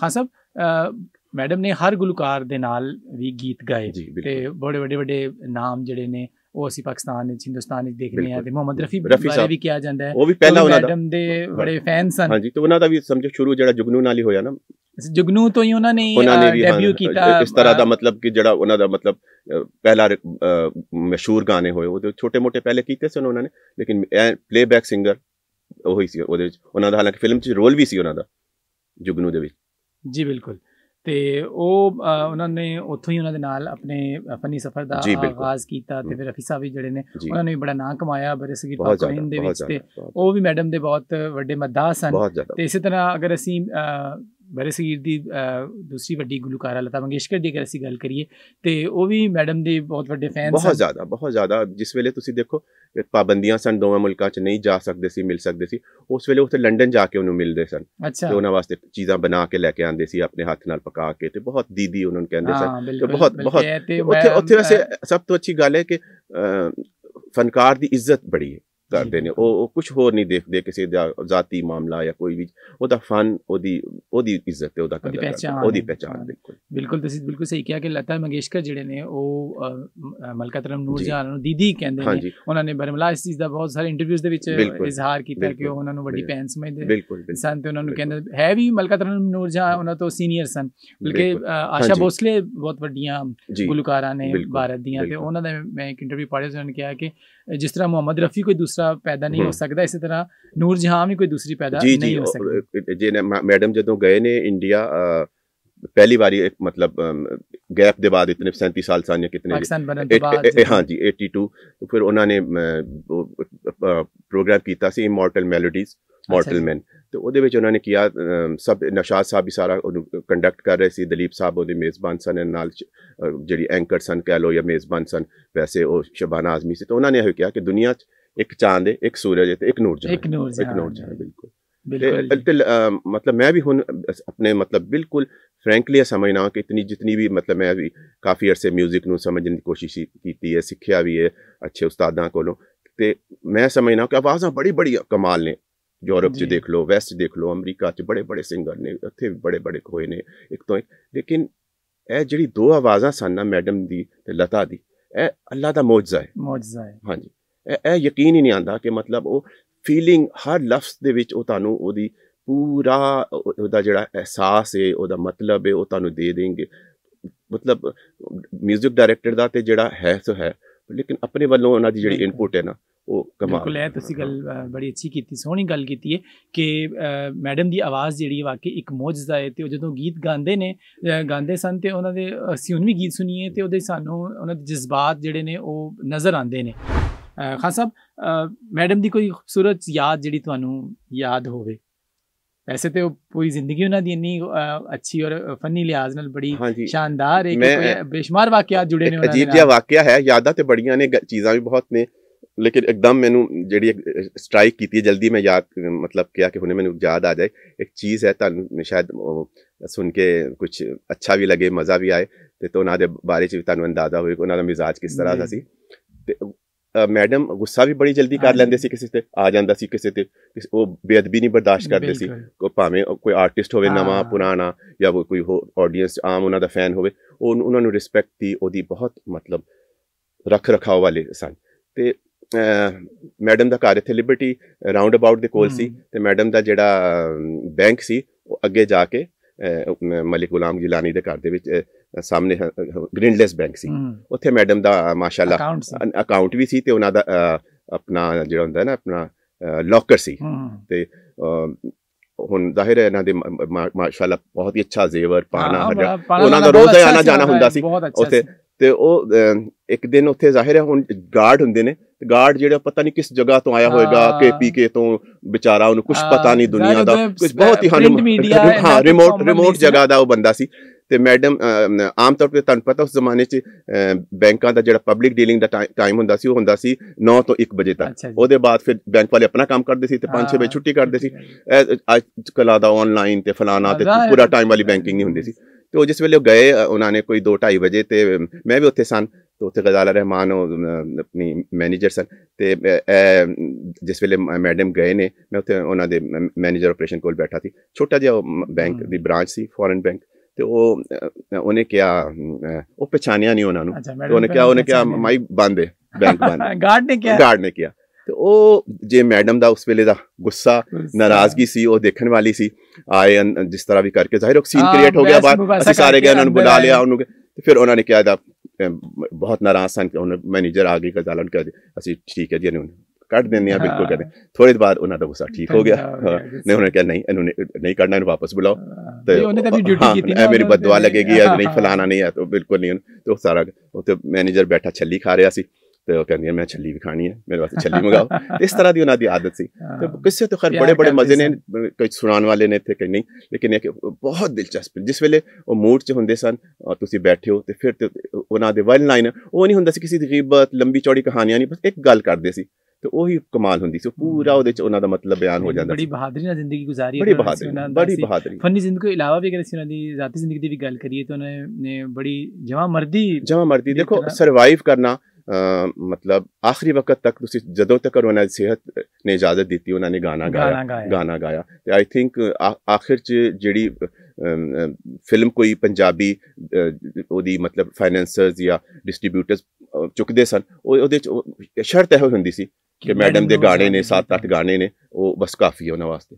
[SPEAKER 1] ਖਾਨ ਸਾਹਿਬ ਮੈਡਮ ਨੇ ਹਰ ਗੁਲਕਾਰ ਦੇ ਨਾਲ ਵੀ ਗੀਤ ਗਾਏ ਤੇ ਬੜੇ ਵੱਡੇ ਵੱਡੇ ਨਾਮ ਜਿਹੜੇ ਨੇ ਉਹ ਅਸੀਂ ਪਾਕਿਸਤਾਨ ਵਿੱਚ ਹਿੰਦੁਸਤਾਨ ਵਿੱਚ ਦੇਖਦੇ ਆ ਤੇ ਮੁਹੰਮਦ ਰਫੀ ਬਾਰੇ ਵੀ ਕਿਹਾ ਜਾਂਦਾ ਹੈ ਉਹ ਵੀ ਪਹਿਲਾ ਉਹਨਾਂ ਦਾ ਮੈਡਮ ਦੇ ਬੜੇ
[SPEAKER 2] ਫੈਨ ਸਨ ਹਾਂਜੀ ਤੇ ਉਹਨਾਂ ਦਾ ਵੀ ਸਮਝੋ ਸ਼ੁਰੂ ਜਿਹੜਾ ਜੁਗਨੂ ਨਾਲ ਹੀ ਹੋਇਆ ਨਾ
[SPEAKER 1] ਜੁਗਨੂ ਤੋਂ ਹੀ ਉਹਨਾਂ ਨੇ ਡੈਬਿਊ ਕੀਤਾ ਇਸ ਤਰ੍ਹਾਂ ਦਾ
[SPEAKER 2] ਮਤਲਬ ਕਿ ਜਿਹੜਾ ਉਹਨਾਂ ਦਾ ਮਤਲਬ ਪਹਿਲਾ ਮਸ਼ਹੂਰ ਗਾਣੇ ਹੋਏ ਉਹ ਛੋਟੇ-ਮੋਟੇ ਪਹਿਲੇ ਕੀਤੇ ਸਨ ਉਹਨਾਂ ਨੇ ਲੇਕਿਨ ਪਲੇਬੈਕ ਸਿੰਗਰ ਉਹ ਹੀ ਸੀ ਉਹਦੇ ਵਿੱਚ ਉਹਨਾਂ ਦਾ ਹਾਲਾਂਕਿ ਫਿਲਮ 'ਚ ਰੋਲ ਵੀ ਸੀ ਉਹਨਾਂ ਦਾ ਜੁਗਨੂ ਦੇ ਵਿੱਚ
[SPEAKER 1] ਜੀ ਬਿਲਕੁਲ ਤੇ ਉਹ ਉਹਨਾਂ ਨੇ ਉੱਥੋਂ ਹੀ ਉਹਨਾਂ ਦੇ ਨਾਲ ਆਪਣੇ ਫਨੀ ਸਫਰ ਦਾ ਆਗਾਜ਼ ਕੀਤਾ ਤੇ ਫਿਰ ਰਫੀ ਸਾਹਿਬ ਵੀ ਜਿਹੜੇ ਨੇ ਉਹਨਾਂ ਨੇ ਵੀ ਬੜਾ ਨਾਂ ਕਮਾਇਆ ਬਰਸਗੀਰ ਪਾਕਿਸਤਾਨ ਦੇ ਵਿੱਚ ਤੇ ਉਹ ਵੀ ਮੈਡਮ ਦੇ ਬਹੁਤ ਵੱਡੇ ਮਦਦਾਸ ਹਨ ਤੇ ਇਸੇ ਤਰ੍ਹਾਂ ਅਗਰ ਅਸੀਂ ਬਰੇ ਦੀ ਦੂਸਰੀ ਵੱਡੀ ਗਲੂਕਾਰਾ ਲਤਾ ਮੰਗੇਸ਼ਕਰ ਦੀ ਅਗਰ ਅਸੀਂ ਗੱਲ ਕਰੀਏ ਤੇ ਉਹ ਵੀ ਮੈਡਮ ਦੇ ਬਹੁਤ ਵੱਡੇ ਫੈਨ ਸਨ ਬਹੁਤ
[SPEAKER 2] ਜ਼ਿਆਦਾ ਬਹੁਤ ਜ਼ਿਆਦਾ ਜਿਸ ਵੇਲੇ ਤੁਸੀਂ ਦੇਖੋ ਪਾਬੰਦੀਆਂ ਸਨ ਦੋਵੇਂ ਮੁਲਕਾਂ 'ਚ ਨਹੀਂ ਜਾ ਸਕਦੇ ਸੀ ਮਿਲ ਸਕਦੇ ਸੀ ਉਸ ਵੇਲੇ ਉੱਥੇ ਲੰਡਨ ਜਾ ਕੇ ਉਹਨੂੰ ਮਿਲਦੇ ਸਨ ਤੇ ਉਹਨਾਂ ਵਾਸਤੇ ਚੀਜ਼ਾਂ ਬਣਾ ਕੇ ਲੈ ਕੇ ਆਉਂਦੇ ਸੀ ਆਪਣੇ ਹੱਥ ਨਾਲ ਪਕਾ ਕੇ ਤੇ ਬਹੁਤ ਦੀਦੀ ਉਹਨਾਂ ਨੂੰ ਕਹਿੰਦੇ ਸਨ ਤੇ ਬਹੁਤ ਬਹੁਤ ਉੱਥੇ ਉੱਥੇ ਵੈਸੇ ਸਭ ਤੋਂ ਅੱਛੀ ਗੱਲ ਹੈ ਕਿ ਫਨਕਾਰ ਦੀ ਇੱਜ਼ਤ ਬੜੀ ਹੈ ਕਰਦੇ ਨੇ ਉਹ ਕੁਝ ਹੋਰ ਨਹੀਂ ਦੇਖਦੇ ਕਿਸੇ ਦਾ ਜ਼ਾਤੀ ਮਾਮਲਾ ਜਾਂ ਕੋਈ ਵੀ ਉਹਦਾ ਫਨ ਉਹਦੀ ਉਹਦੀ ਇੱਜ਼ਤ ਤੇ ਉਹਦਾ ਕਦਰ ਉਹਦੀ ਪਛਾਣ ਬਿਲਕੁਲ ਬਿਲਕੁਲ
[SPEAKER 1] ਤੁਸੀਂ ਬਿਲਕੁਲ ਸਹੀ ਕਿਹਾ ਕਿ ਲਤਾ ਮੰਗੇਸ਼ਕਰ ਜਿਹੜੇ ਨੇ ਉਹ ਮਲਕਾ ਤਰਮ ਨੂਰ ਜਾਨ ਨੂੰ ਦੀਦੀ ਕਹਿੰਦੇ ਨੇ ਉਹਨਾਂ ਨੇ ਬਰਮਲਾ ਇਸ ਚੀਜ਼ ਦਾ ਬਹੁਤ ਸਾਰੇ ਇੰਟਰਵਿਊਜ਼ ਦੇ ਵਿੱਚ ਇਜ਼ਹਾਰ ਕੀਤਾ ਕਿ ਉਹ ਉਹਨਾਂ ਨੂੰ ਵੱਡੀ ਭੈਣ ਸਮਝਦੇ ਸਨ ਤੇ ਉਹਨਾਂ ਨੂੰ ਕਹਿੰਦੇ ਹੈ ਵੀ ਮਲਕਾ ਤਰਮ ਨੂਰ ਜਾਨ ਉਹਨਾਂ ਤੋਂ ਸੀਨੀਅਰ ਸਨ ਬਲਕਿ ਆਸ਼ਾ ਬੋਸਲੇ ਬਹੁਤ ਵੱਡੀਆਂ ਗੁਲਕਾਰਾਂ ਨੇ ਭਾਰਤ ਦੀਆਂ ਤੇ ਉਹਨਾਂ ਦਾ ਮੈਂ ਇੱਕ ਇੰਟਰਵਿਊ ਪੜ੍ਹਿਆ ਸੀ ਉਹਨਾਂ ਨੇ ਕਿਹਾ ਕਿ ਜਿਸ ਤਰ੍ਹਾਂ ਮੁਹੰਮਦ ਰਫੀ ਕੋਈ ਦੂਸਰਾ ਪੈਦਾ ਨਹੀਂ ਹੋ ਸਕਦਾ ਇਸੇ ਤਰ੍ਹਾਂ ਨੂਰ ਜਹਾਂ ਵੀ ਕੋਈ ਦੂਸਰੀ ਪੈਦਾ ਨਹੀਂ ਹੋ ਸਕਦੀ
[SPEAKER 2] ਜੀ ਜੀ ਮੈਡਮ ਜਦੋਂ ਗਏ ਨੇ ਇੰਡੀਆ ਪਹਿਲੀ ਵਾਰੀ ਇੱਕ ਮਤਲਬ ਗੈਪ ਦੇ ਬਾਅਦ ਇਤਨੇ 37 ਸਾਲ ਜਾਂ ਕਿਤਨੇ ਪਾਕਿਸਤਾਨ ਹਾਂ ਜੀ 82 ਫਿਰ ਉਹਨਾਂ ਨੇ ਪ੍ਰੋਗਰਾਮ ਕੀਤਾ ਸੀ ਇਮੋਰਟਲ ਮੈਲੋਡੀਜ਼ ਮੋਰਟਲ ਮੈਨ ਤੇ ਉਹਦੇ ਵਿੱਚ ਉਹਨਾਂ ਨੇ ਕੀਤਾ ਸਭ ਨਸ਼ਾਦ ਸਾਹਿਬ ਵੀ ਸਾਰਾ ਕੰਡਕਟ ਕਰ ਰਹੇ ਸੀ ਦਲੀਪ ਸਾਹਿਬ ਉਹਦੇ ਮੇਜ਼ਬਾਨ ਸਨ ਨਾਲ ਜਿਹੜੀ ਐਂਕਰ ਸਨ ਕਹਿ ਲੋ ਜਾਂ ਮੇਜ਼ਬਾਨ ਸਨ ਵੈਸੇ ਉਹ ਸ਼ਬਾਨਾ ਆਜ਼ਮੀ ਸੀ ਤੇ ਉਹਨਾਂ ਨੇ ਇਹ ਕਿਹਾ ਕਿ ਦੁਨੀਆ 'ਚ ਇੱਕ ਚਾਂਦ ਹੈ ਇੱਕ ਸੂਰਜ ਹੈ ਤੇ ਇੱਕ ਨੂਰ ਜਹਾਂ ਇੱਕ ਨੂਰ ਜਹਾਂ ਬਿਲਕੁਲ बिल्कुल ਮਤਲਬ ਮੈਂ ਵੀ हूँ अपने मतलब बिल्कुल ਫਰੈਂਕਲੀ ਸਮਝਣਾ ਕਿ ਇਤਨੀ ਜਿਤਨੀ ਵੀ ਮਤਲਬ ਮੈਂ ਵੀ ਕਾਫੀ ਅਰਸੇ 뮤직 ਨੂੰ ਸਮਝਣ ਦੀ ਕੋਸ਼ਿਸ਼ ਕੀਤੀ ਹੈ ਸਿੱਖਿਆ ਵੀ ਹੈ ਅੱਛੇ ਉਸਤਾਦਾਂ ਕੋਲੋਂ ਤੇ ਮੈਂ ਸਮਝਣਾ ਕਿ ਆਵਾਜ਼ਾਂ ਬੜੀ ਬੜੀ ਕਮਾਲ ਨੇ ਯੂਰਪ 'ਚ ਦੇਖ ਲਓ ਵੈਸਟ ਦੇਖ ਲਓ ਅਮਰੀਕਾ 'ਚ ਬੜੇ ਬੜੇ ਸਿੰਗਰ ਨੇ ਉੱਥੇ ਵੀ ਬੜੇ ਬੜੇ ਹੋਏ ਨੇ ਇੱਕ ਤੋਂ ਇੱਕ ਲੇਕਿਨ ਇਹ ਜਿਹੜੀ ਦੋ ਆਵਾਜ਼ਾਂ ਸਨ ਨਾ ਮੈਡਮ ਦੀ ਤੇ ਲਤਾ ਦੀ ਇਹ ਅੱਲਾ ਦਾ ਮੌਜਜ਼ਾ ਹੈ ਮੌਜਜ਼ਾ ਹੈ ਹਾਂਜੀ ਇਹ ਯਕੀਨ ਹੀ ਨਹੀਂ ਆਂਦਾ ਕਿ ਮਤਲਬ ਉਹ ਫੀਲਿੰਗ ਹਰ ਲਫ਼ਜ਼ ਦੇ ਵਿੱਚ ਉਹ ਤੁਹਾਨੂੰ ਉਹਦੀ ਪੂਰਾ ਉਹਦਾ ਜਿਹੜਾ ਅਹਿਸਾਸ ਹੈ ਉਹਦਾ ਮਤਲਬ ਹੈ ਉਹ ਤੁਹਾਨੂੰ ਦੇ ਦੇਣਗੇ ਮਤਲਬ 뮤직 ਡਾਇਰੈਕਟਰ ਦਾ ਤੇ ਜਿਹੜਾ ਹੈ ਸੋ ਹੈ ਲੇਕਿਨ ਆਪਣੇ ਵੱਲੋਂ ਉਹਨਾਂ ਦੀ ਜਿਹੜੀ ਇਨਪੁਟ ਹੈ ਨਾ ਉਹ ਕਮਾਲ ਬਿਲਕੁਲ ਹੈ
[SPEAKER 1] ਤੁਸੀਂ ਗੱਲ ਬੜੀ ਅੱਛੀ ਕੀਤੀ ਸੋਹਣੀ ਗੱਲ ਕੀਤੀ ਹੈ ਕਿ ਮੈਡਮ ਦੀ ਆਵਾਜ਼ ਜਿਹੜੀ ਹੈ ਵਾਕਈ ਇੱਕ ਮੌਜਜ਼ਾ ਹੈ ਤੇ ਉਹ ਜਦੋਂ ਗੀਤ ਗਾਉਂਦੇ ਨੇ ਗਾਉਂਦੇ ਸਨ ਤੇ ਉਹਨਾਂ ਦੇ ਅਸੀਂ ਉਹਨਾਂ ਵੀ ਗੀਤ ਸੁਣੀਏ ਤੇ ਉਹਦੇ ਸਾਨੂੰ ਉਹਨਾਂ ਦੇ ਜਜ਼ਬਾਤ ਜਿਹੜੇ ਨੇ ਉਹ ਨਜ਼ਰ ਆਉਂਦੇ ਨੇ ਖਾਨ ਸਾਹਿਬ ਮੈਡਮ ਦੀ ਕੋਈ ਖੂਬਸੂਰਤ ਯਾਦ ਜਿਹੜੀ ਤੁਹਾਨੂੰ ਯਾਦ ਹੋਵੇ ਐਸੇ ਤੇ ਉਹ ਪੂਰੀ ਜ਼ਿੰਦਗੀ ਉਹਨਾਂ ਦੀ ਇੰਨੀ ਅੱਛੀ ਔਰ ਫਨੀ ਲਿਆਜ਼ ਨਾਲ ਬੜੀ ਸ਼ਾਨਦਾਰ ਹੈ ਕਿ ਬੇਸ਼ਮਾਰ ਵਾਕਿਆ ਜੁੜੇ ਨੇ ਉਹਨਾਂ ਨਾਲ ਅਜੀਬ ਜਿਹਾ
[SPEAKER 2] ਵਾਕਿਆ ਹੈ ਯਾਦਾਂ ਤੇ ਬੜੀਆਂ ਨੇ ਚੀਜ਼ਾਂ ਵੀ ਬਹੁਤ ਨੇ ਲੇਕਿਨ ਇੱਕਦਮ ਮੈਨੂੰ ਜਿਹੜੀ ਸਟ੍ਰਾਈਕ ਕੀਤੀ ਹੈ ਜਲਦੀ ਮੈਂ ਯਾਦ ਮਤਲਬ ਕਿਹਾ ਕਿ ਹੁਣੇ ਮੈਨੂੰ ਯਾਦ ਆ ਜਾਏ ਇੱਕ ਚੀਜ਼ ਹੈ ਤੁਹਾਨੂੰ ਸ਼ਾਇਦ ਸੁਣ ਕੇ ਕੁਝ ਅੱਛਾ ਵੀ ਲੱਗੇ ਮਜ਼ਾ ਵੀ ਆਏ ਤੇ ਤੋਂ ਉਹਨਾਂ ਦੇ ਬਾਰੇ ਚ ਵੀ ਤੁਹਾਨੂੰ ਅੰਦਾਜ਼ਾ ਹੋਵੇ ਕਿ ਉਹਨਾਂ ਦਾ ਮਿਜ਼ਾਜ ਕਿਸ ਤਰ੍ਹਾਂ ਦਾ ਸੀ ਤੇ ਮੈਡਮ ਗੁੱਸਾ ਵੀ ਬੜੀ ਜਲਦੀ ਕਰ ਲੈਂਦੇ ਸੀ ਕਿਸੇ ਤੇ ਆ ਜਾਂਦਾ ਸੀ ਕਿਸੇ ਤੇ ਉਹ ਬੇਅਦਬੀ ਨਹੀਂ ਬਰਦਾਸ਼ਤ ਕਰਦੇ ਸੀ ਕੋ ਭਾਵੇਂ ਕੋਈ ਆਰਟਿਸਟ ਹੋਵੇ ਨਵਾਂ ਪੁਰਾਣਾ ਜਾਂ ਕੋਈ ਹੋ ਆਡੀਅנס ਆਮ ਉਹਨਾਂ ਦਾ ਫੈਨ ਹੋਵੇ ਉਹ ਉਹਨਾਂ ਨੂੰ ਰਿਸਪੈਕਟ ਦੀ ਉਹਦੀ ਬਹੁਤ ਮਤਲਬ ਰੱਖ ਰਖਾਓ ਵਾਲੇ ਸਨ ਤੇ ਮੈਡਮ ਦਾ ਘਰ ਇੱਥੇ ਲਿਬਰਟੀ ਰਾਉਂਡ ਅਬਾਊਟ ਦੇ ਕੋਲ ਸੀ ਤੇ ਮੈਡਮ ਦਾ ਜਿਹੜਾ ਬੈਂਕ ਸੀ ਉਹ ਅੱਗੇ ਜਾ ਕੇ ਮਲਿਕ ਗੁਲਾਮ ਗਿਲਾਨੀ ਦੇ ਘਰ ਦੇ ਵਿੱਚ ਸਾਹਮਣੇ ਗ੍ਰੀਨਲੈਸ ਬੈਂਕ ਸੀ ਉੱਥੇ ਮੈਡਮ ਦਾ ਮਾਸ਼ਾਅੱਲਾ ਅਕਾਊਂਟ ਵੀ ਸੀ ਤੇ ਉਹਨਾਂ ਦਾ ਆਪਣਾ ਜਿਹੜਾ ਹੁੰਦਾ ਨਾ ਆਪਣਾ ਲੋਕਰ ਸੀ ਤੇ ਹੁਣ ਜ਼ਾਹਿਰ ਹੈ ਇਹਨਾਂ ਦੇ ਮਾਸ਼ਾਅੱਲਾ ਬਹੁਤ ਹੀ ਅੱਛਾ ਜ਼ੇਵਰ ਪਾਣਾ ਉਹਨਾਂ ਦਾ ਰੋਜ਼ ਆਣਾ ਜਾਣਾ ਹੁੰਦਾ ਸੀ ਉੱਥੇ ਤੇ ਉਹ ਇੱਕ ਦਿਨ ਉੱਥੇ ਜ਼ਾਹਿਰ ਹੈ ਹੁਣ ਗਾਰਡ ਹੁੰਦੇ ਨੇ ਗਾਰਡ ਜਿਹੜਾ ਪਤਾ ਨਹੀਂ ਕਿਸ ਜਗ੍ਹਾ ਤੋਂ ਆਇਆ ਹੋਵੇਗਾ ਕੇਪੀਕੇ ਕੇ ਤੋਂ ਵਿਚਾਰਾ ਉਹਨੂੰ ਕੁਝ ਪਤਾ ਨਹੀਂ ਦੁਨੀਆ ਦਾ ਕੁਝ ਬਹੁਤ ਹੀ ਹਾਂ ਰਿਮੋਟ ਰਿਮੋਟ ਜਗ੍ਹਾ ਦਾ ਉਹ ਬੰਦਾ ਸੀ ਤੇ ਮੈਡਮ ਆਮ ਤੌਰ ਤੇ ਤੁਹਾਨੂੰ ਪਤਾ ਉਸ ਜ਼ਮਾਨੇ 'ਚ ਬੈਂਕਾਂ ਦਾ ਜਿਹੜਾ ਪਬਲਿਕ ਡੀਲਿੰਗ ਦਾ ਟਾਈਮ ਹੁੰਦਾ ਸੀ ਉਹ ਹੁੰਦਾ ਸੀ 9 ਤੋਂ 1 ਵਜੇ ਤੱਕ ਉਹਦੇ ਬਾਅਦ ਫਿਰ ਬੈਂਕ ਵਾਲੇ ਆਪਣਾ ਕੰਮ ਕਰਦੇ ਸੀ ਤੇ 5-6 ਵਜੇ ਛੁੱਟੀ ਕਰਦੇ ਸੀ ਅੱਜ ਕਲਾ ਦਾ ਆਨਲਾਈਨ ਤੇ ਫਲਾਣਾ ਤੇ ਪੂਰਾ ਟਾਈਮ ਵਾਲੀ ਬੈਂਕਿੰਗ ਨਹੀਂ ਹੁੰਦੀ ਸੀ ਤੇ ਉਹ ਜਿਸ ਵੇਲੇ ਗਏ ਉਹਨਾਂ ਨੇ ਕੋਈ 2:30 ਵਜੇ ਤੇ ਮੈਂ ਵੀ ਉੱਥੇ ਸਨ ਤੇ ਉੱਥੇ ਗਜ਼ਾਲਾ ਰਹਿਮਾਨ ਉਹ ਆਪਣੀ ਮੈਨੇਜਰ ਸਨ ਤੇ ਜਿਸ ਵੇਲੇ ਮੈਡਮ ਗਏ ਨੇ ਮੈਂ ਉੱਥੇ ਉਹਨਾਂ ਦੇ ਮੈਨੇਜਰ ਆਪਰੇਸ਼ਨ ਕੋਲ ਬੈਠਾ ਸੀ ਛੋਟਾ ਜਿਹਾ ਬੈਂਕ ਦੀ ਬ੍ਰਾਂਚ ਸੀ ਫੋਰਨ ਬੈਂਕ ਤੇ ਉਹ ਉਹਨੇ ਕਿਹਾ ਉਹ ਪਛਾਣਿਆ ਨਹੀਂ ਉਹਨਾਂ ਨੂੰ ਉਹਨੇ ਕਿਹਾ ਉਹਨੇ ਕਿਹਾ ਮਾਈ ਬੰਦ ਹੈ ਬੈਂਕ ਬੰਦ
[SPEAKER 1] ਗਾਰਡ ਨੇ ਕਿਹਾ ਗਾਰਡ ਨੇ
[SPEAKER 2] ਕਿਹਾ ਤੇ ਉਹ ਜੇ ਮੈਡਮ ਦਾ ਉਸ ਵੇਲੇ ਦਾ ਗੁੱਸਾ ਨਾਰਾਜ਼ਗੀ ਸੀ ਉਹ ਦੇਖਣ ਵਾਲੀ ਸੀ ਆਏ ਜਿਸ ਤਰ੍ਹਾਂ ਵੀ ਕਰਕੇ ਜ਼ਾਹਿਰ ਸੀਨ ਕ੍ਰੀਏਟ ਹੋ ਗਿਆ ਬਾਅਦ ਅਸੀਂ ਸਾਰੇ ਗਏ ਉਹਨਾਂ ਨੂੰ ਬੁਲਾ ਲਿਆ ਉਹਨੂੰ ਤੇ ਫਿਰ ਉਹਨਾਂ ਨੇ ਕਿਹਾ ਦਾ ਬਹੁਤ ਨਾਰਾਜ਼ ਸਨ ਕਿ ਉਹਨਾਂ ਮੈਨੇਜਰ ਆ ਗਈ ਕਜ਼ਾਲਨ ਕਰ ਅਸੀਂ ਠੀਕ ਹੈ ਜੀ ਉਹਨਾਂ ਕੱਢ ਦਿੰਦੇ ਆ ਬਿਲਕੁਲ ਕਰਦੇ ਥੋੜੇ ਬਾਅਦ ਉਹਨਾਂ ਦਾ ਗੁੱਸਾ ਠੀਕ ਹੋ ਗਿਆ ਨਹੀਂ ਉਹਨੇ ਕਿਹਾ ਨਹੀਂ ਇਹਨੂੰ ਨਹੀਂ ਕੱਢਣਾ ਇਹਨੂੰ ਵਾਪਸ ਬੁਲਾਓ ਤੇ ਉਹਨੇ ਤਾਂ ਵੀ ਡਿਊਟੀ ਕੀਤੀ ਨਾ ਮੇਰੀ ਬਦਦੁਆ ਲੱਗੇਗੀ ਅਗਰ ਨਹੀਂ ਫਲਾਣਾ ਨਹੀਂ ਆ ਤਾਂ ਬਿਲਕੁਲ ਨਹੀਂ ਤੇ ਉਹ ਸਾਰਾ ਉੱਥੇ ਮੈਨੇਜਰ ਬੈਠਾ ਛੱਲੀ ਖਾ ਰਿਹਾ ਸੀ ਤੇ ਉਹ ਕਹਿੰਦੀ ਮੈਂ ਛੱਲੀ ਵੀ ਖਾਣੀ ਹੈ ਮੇਰੇ ਵਾਸਤੇ ਛੱਲੀ ਮੰਗਾਓ ਇਸ ਤਰ੍ਹਾਂ ਦੀ ਉਹਨਾਂ ਦੀ ਆਦਤ ਸੀ ਤੇ ਕਿਸੇ ਤੋਂ ਖੈਰ ਬੜੇ ਬੜੇ ਮਜ਼ੇ ਨੇ ਕੋਈ ਸੁਣਾਉਣ ਵਾਲੇ ਨੇ ਇੱਥੇ ਕਈ ਨਹੀਂ ਲੇਕਿਨ ਇਹ ਬਹੁਤ ਦਿਲਚਸਪ ਜਿਸ ਵੇਲੇ ਉਹ ਮੂਡ 'ਚ ਹੁੰਦੇ ਸਨ ਤੁਸੀਂ ਬੈਠੇ ਹੋ ਤੇ ਫਿਰ ਉਹਨਾਂ ਦੇ ਵਨ ਲਾਈਨ ਉਹ ਨਹੀਂ ਹੁੰਦਾ ਸੀ ਕਿਸੇ ਦੀ ਗੀਬਤ ਲੰਬੀ ਚੌੜੀ ਕਹਾਣੀਆਂ ਨਹੀਂ ਬਸ ਇੱਕ ਗੱਲ ਕਰਦੇ ਸੀ ਤੇ ਉਹੀ ਕਮਾਲ ਹੁੰਦੀ ਸੀ ਪੂਰਾ ਉਹਦੇ ਚ ਉਹਨਾਂ ਦਾ ਮਤਲਬ ਬਿਆਨ ਹੋ ਜਾਂਦਾ ਬੜੀ
[SPEAKER 1] ਬਹਾਦਰੀ ਨਾਲ ਜ਼ਿੰਦਗੀ ਗੁਜ਼ਾਰੀ ਬੜੀ ਬਹਾਦਰੀ ਬੜੀ ਬਹਾਦਰੀ ਫਨੀ ਜ਼ਿੰਦਗੀ ਤੋਂ ਇਲਾਵਾ ਵੀ ਅਗਰ ਅਸੀਂ ਉਹਨਾਂ ਦੀ ذاتی ਜ਼ਿੰਦਗੀ ਦੀ ਵੀ ਗੱਲ ਕਰੀਏ ਤਾਂ ਉਹਨਾਂ ਨੇ ਬੜੀ
[SPEAKER 2] ਜਮਾ ਮਰਦੀ ਜਮਾ ਮਰਦੀ ਦੇਖੋ ਸਰਵਾਈਵ ਕਰਨਾ ਮਤਲਬ ਆਖਰੀ ਵਕਤ ਤੱਕ ਤੁਸੀਂ ਜਦੋਂ ਤੱਕ ਉਹਨਾਂ ਦੀ ਸਿਹਤ ਨੇ ਇਜਾਜ਼ਤ ਦਿੱਤੀ ਉਹਨਾਂ ਨੇ ਗਾਣਾ ਗਾਇਆ ਗਾਣਾ ਗਾਇਆ ਤੇ ਆਈ ਥਿੰਕ ਆਖਿਰ ਚ ਜਿਹੜੀ ਫਿਲਮ ਕੋਈ ਪੰਜਾਬੀ ਉਹਦੀ ਮਤਲਬ ਫਾਈਨੈਂਸਰਸ ਜਾਂ ਡਿਸਟ੍ਰੀਬਿਊਟਰਸ ਚੁੱਕਦੇ ਸਨ ਉਹ ਉਹਦੇ ਚ ਸ਼ਰਤ ਇਹ ਹੁੰਦੀ ਸੀ ਕਿ ਮੈਡਮ ਦੇ ਗਾਣੇ ਨੇ 7 ਅੱਠ ਗਾਣੇ ਨੇ ਉਹ ਬਸ ਕਾਫੀ ਹੈ ਉਹਨਾਂ ਵਾਸਤੇ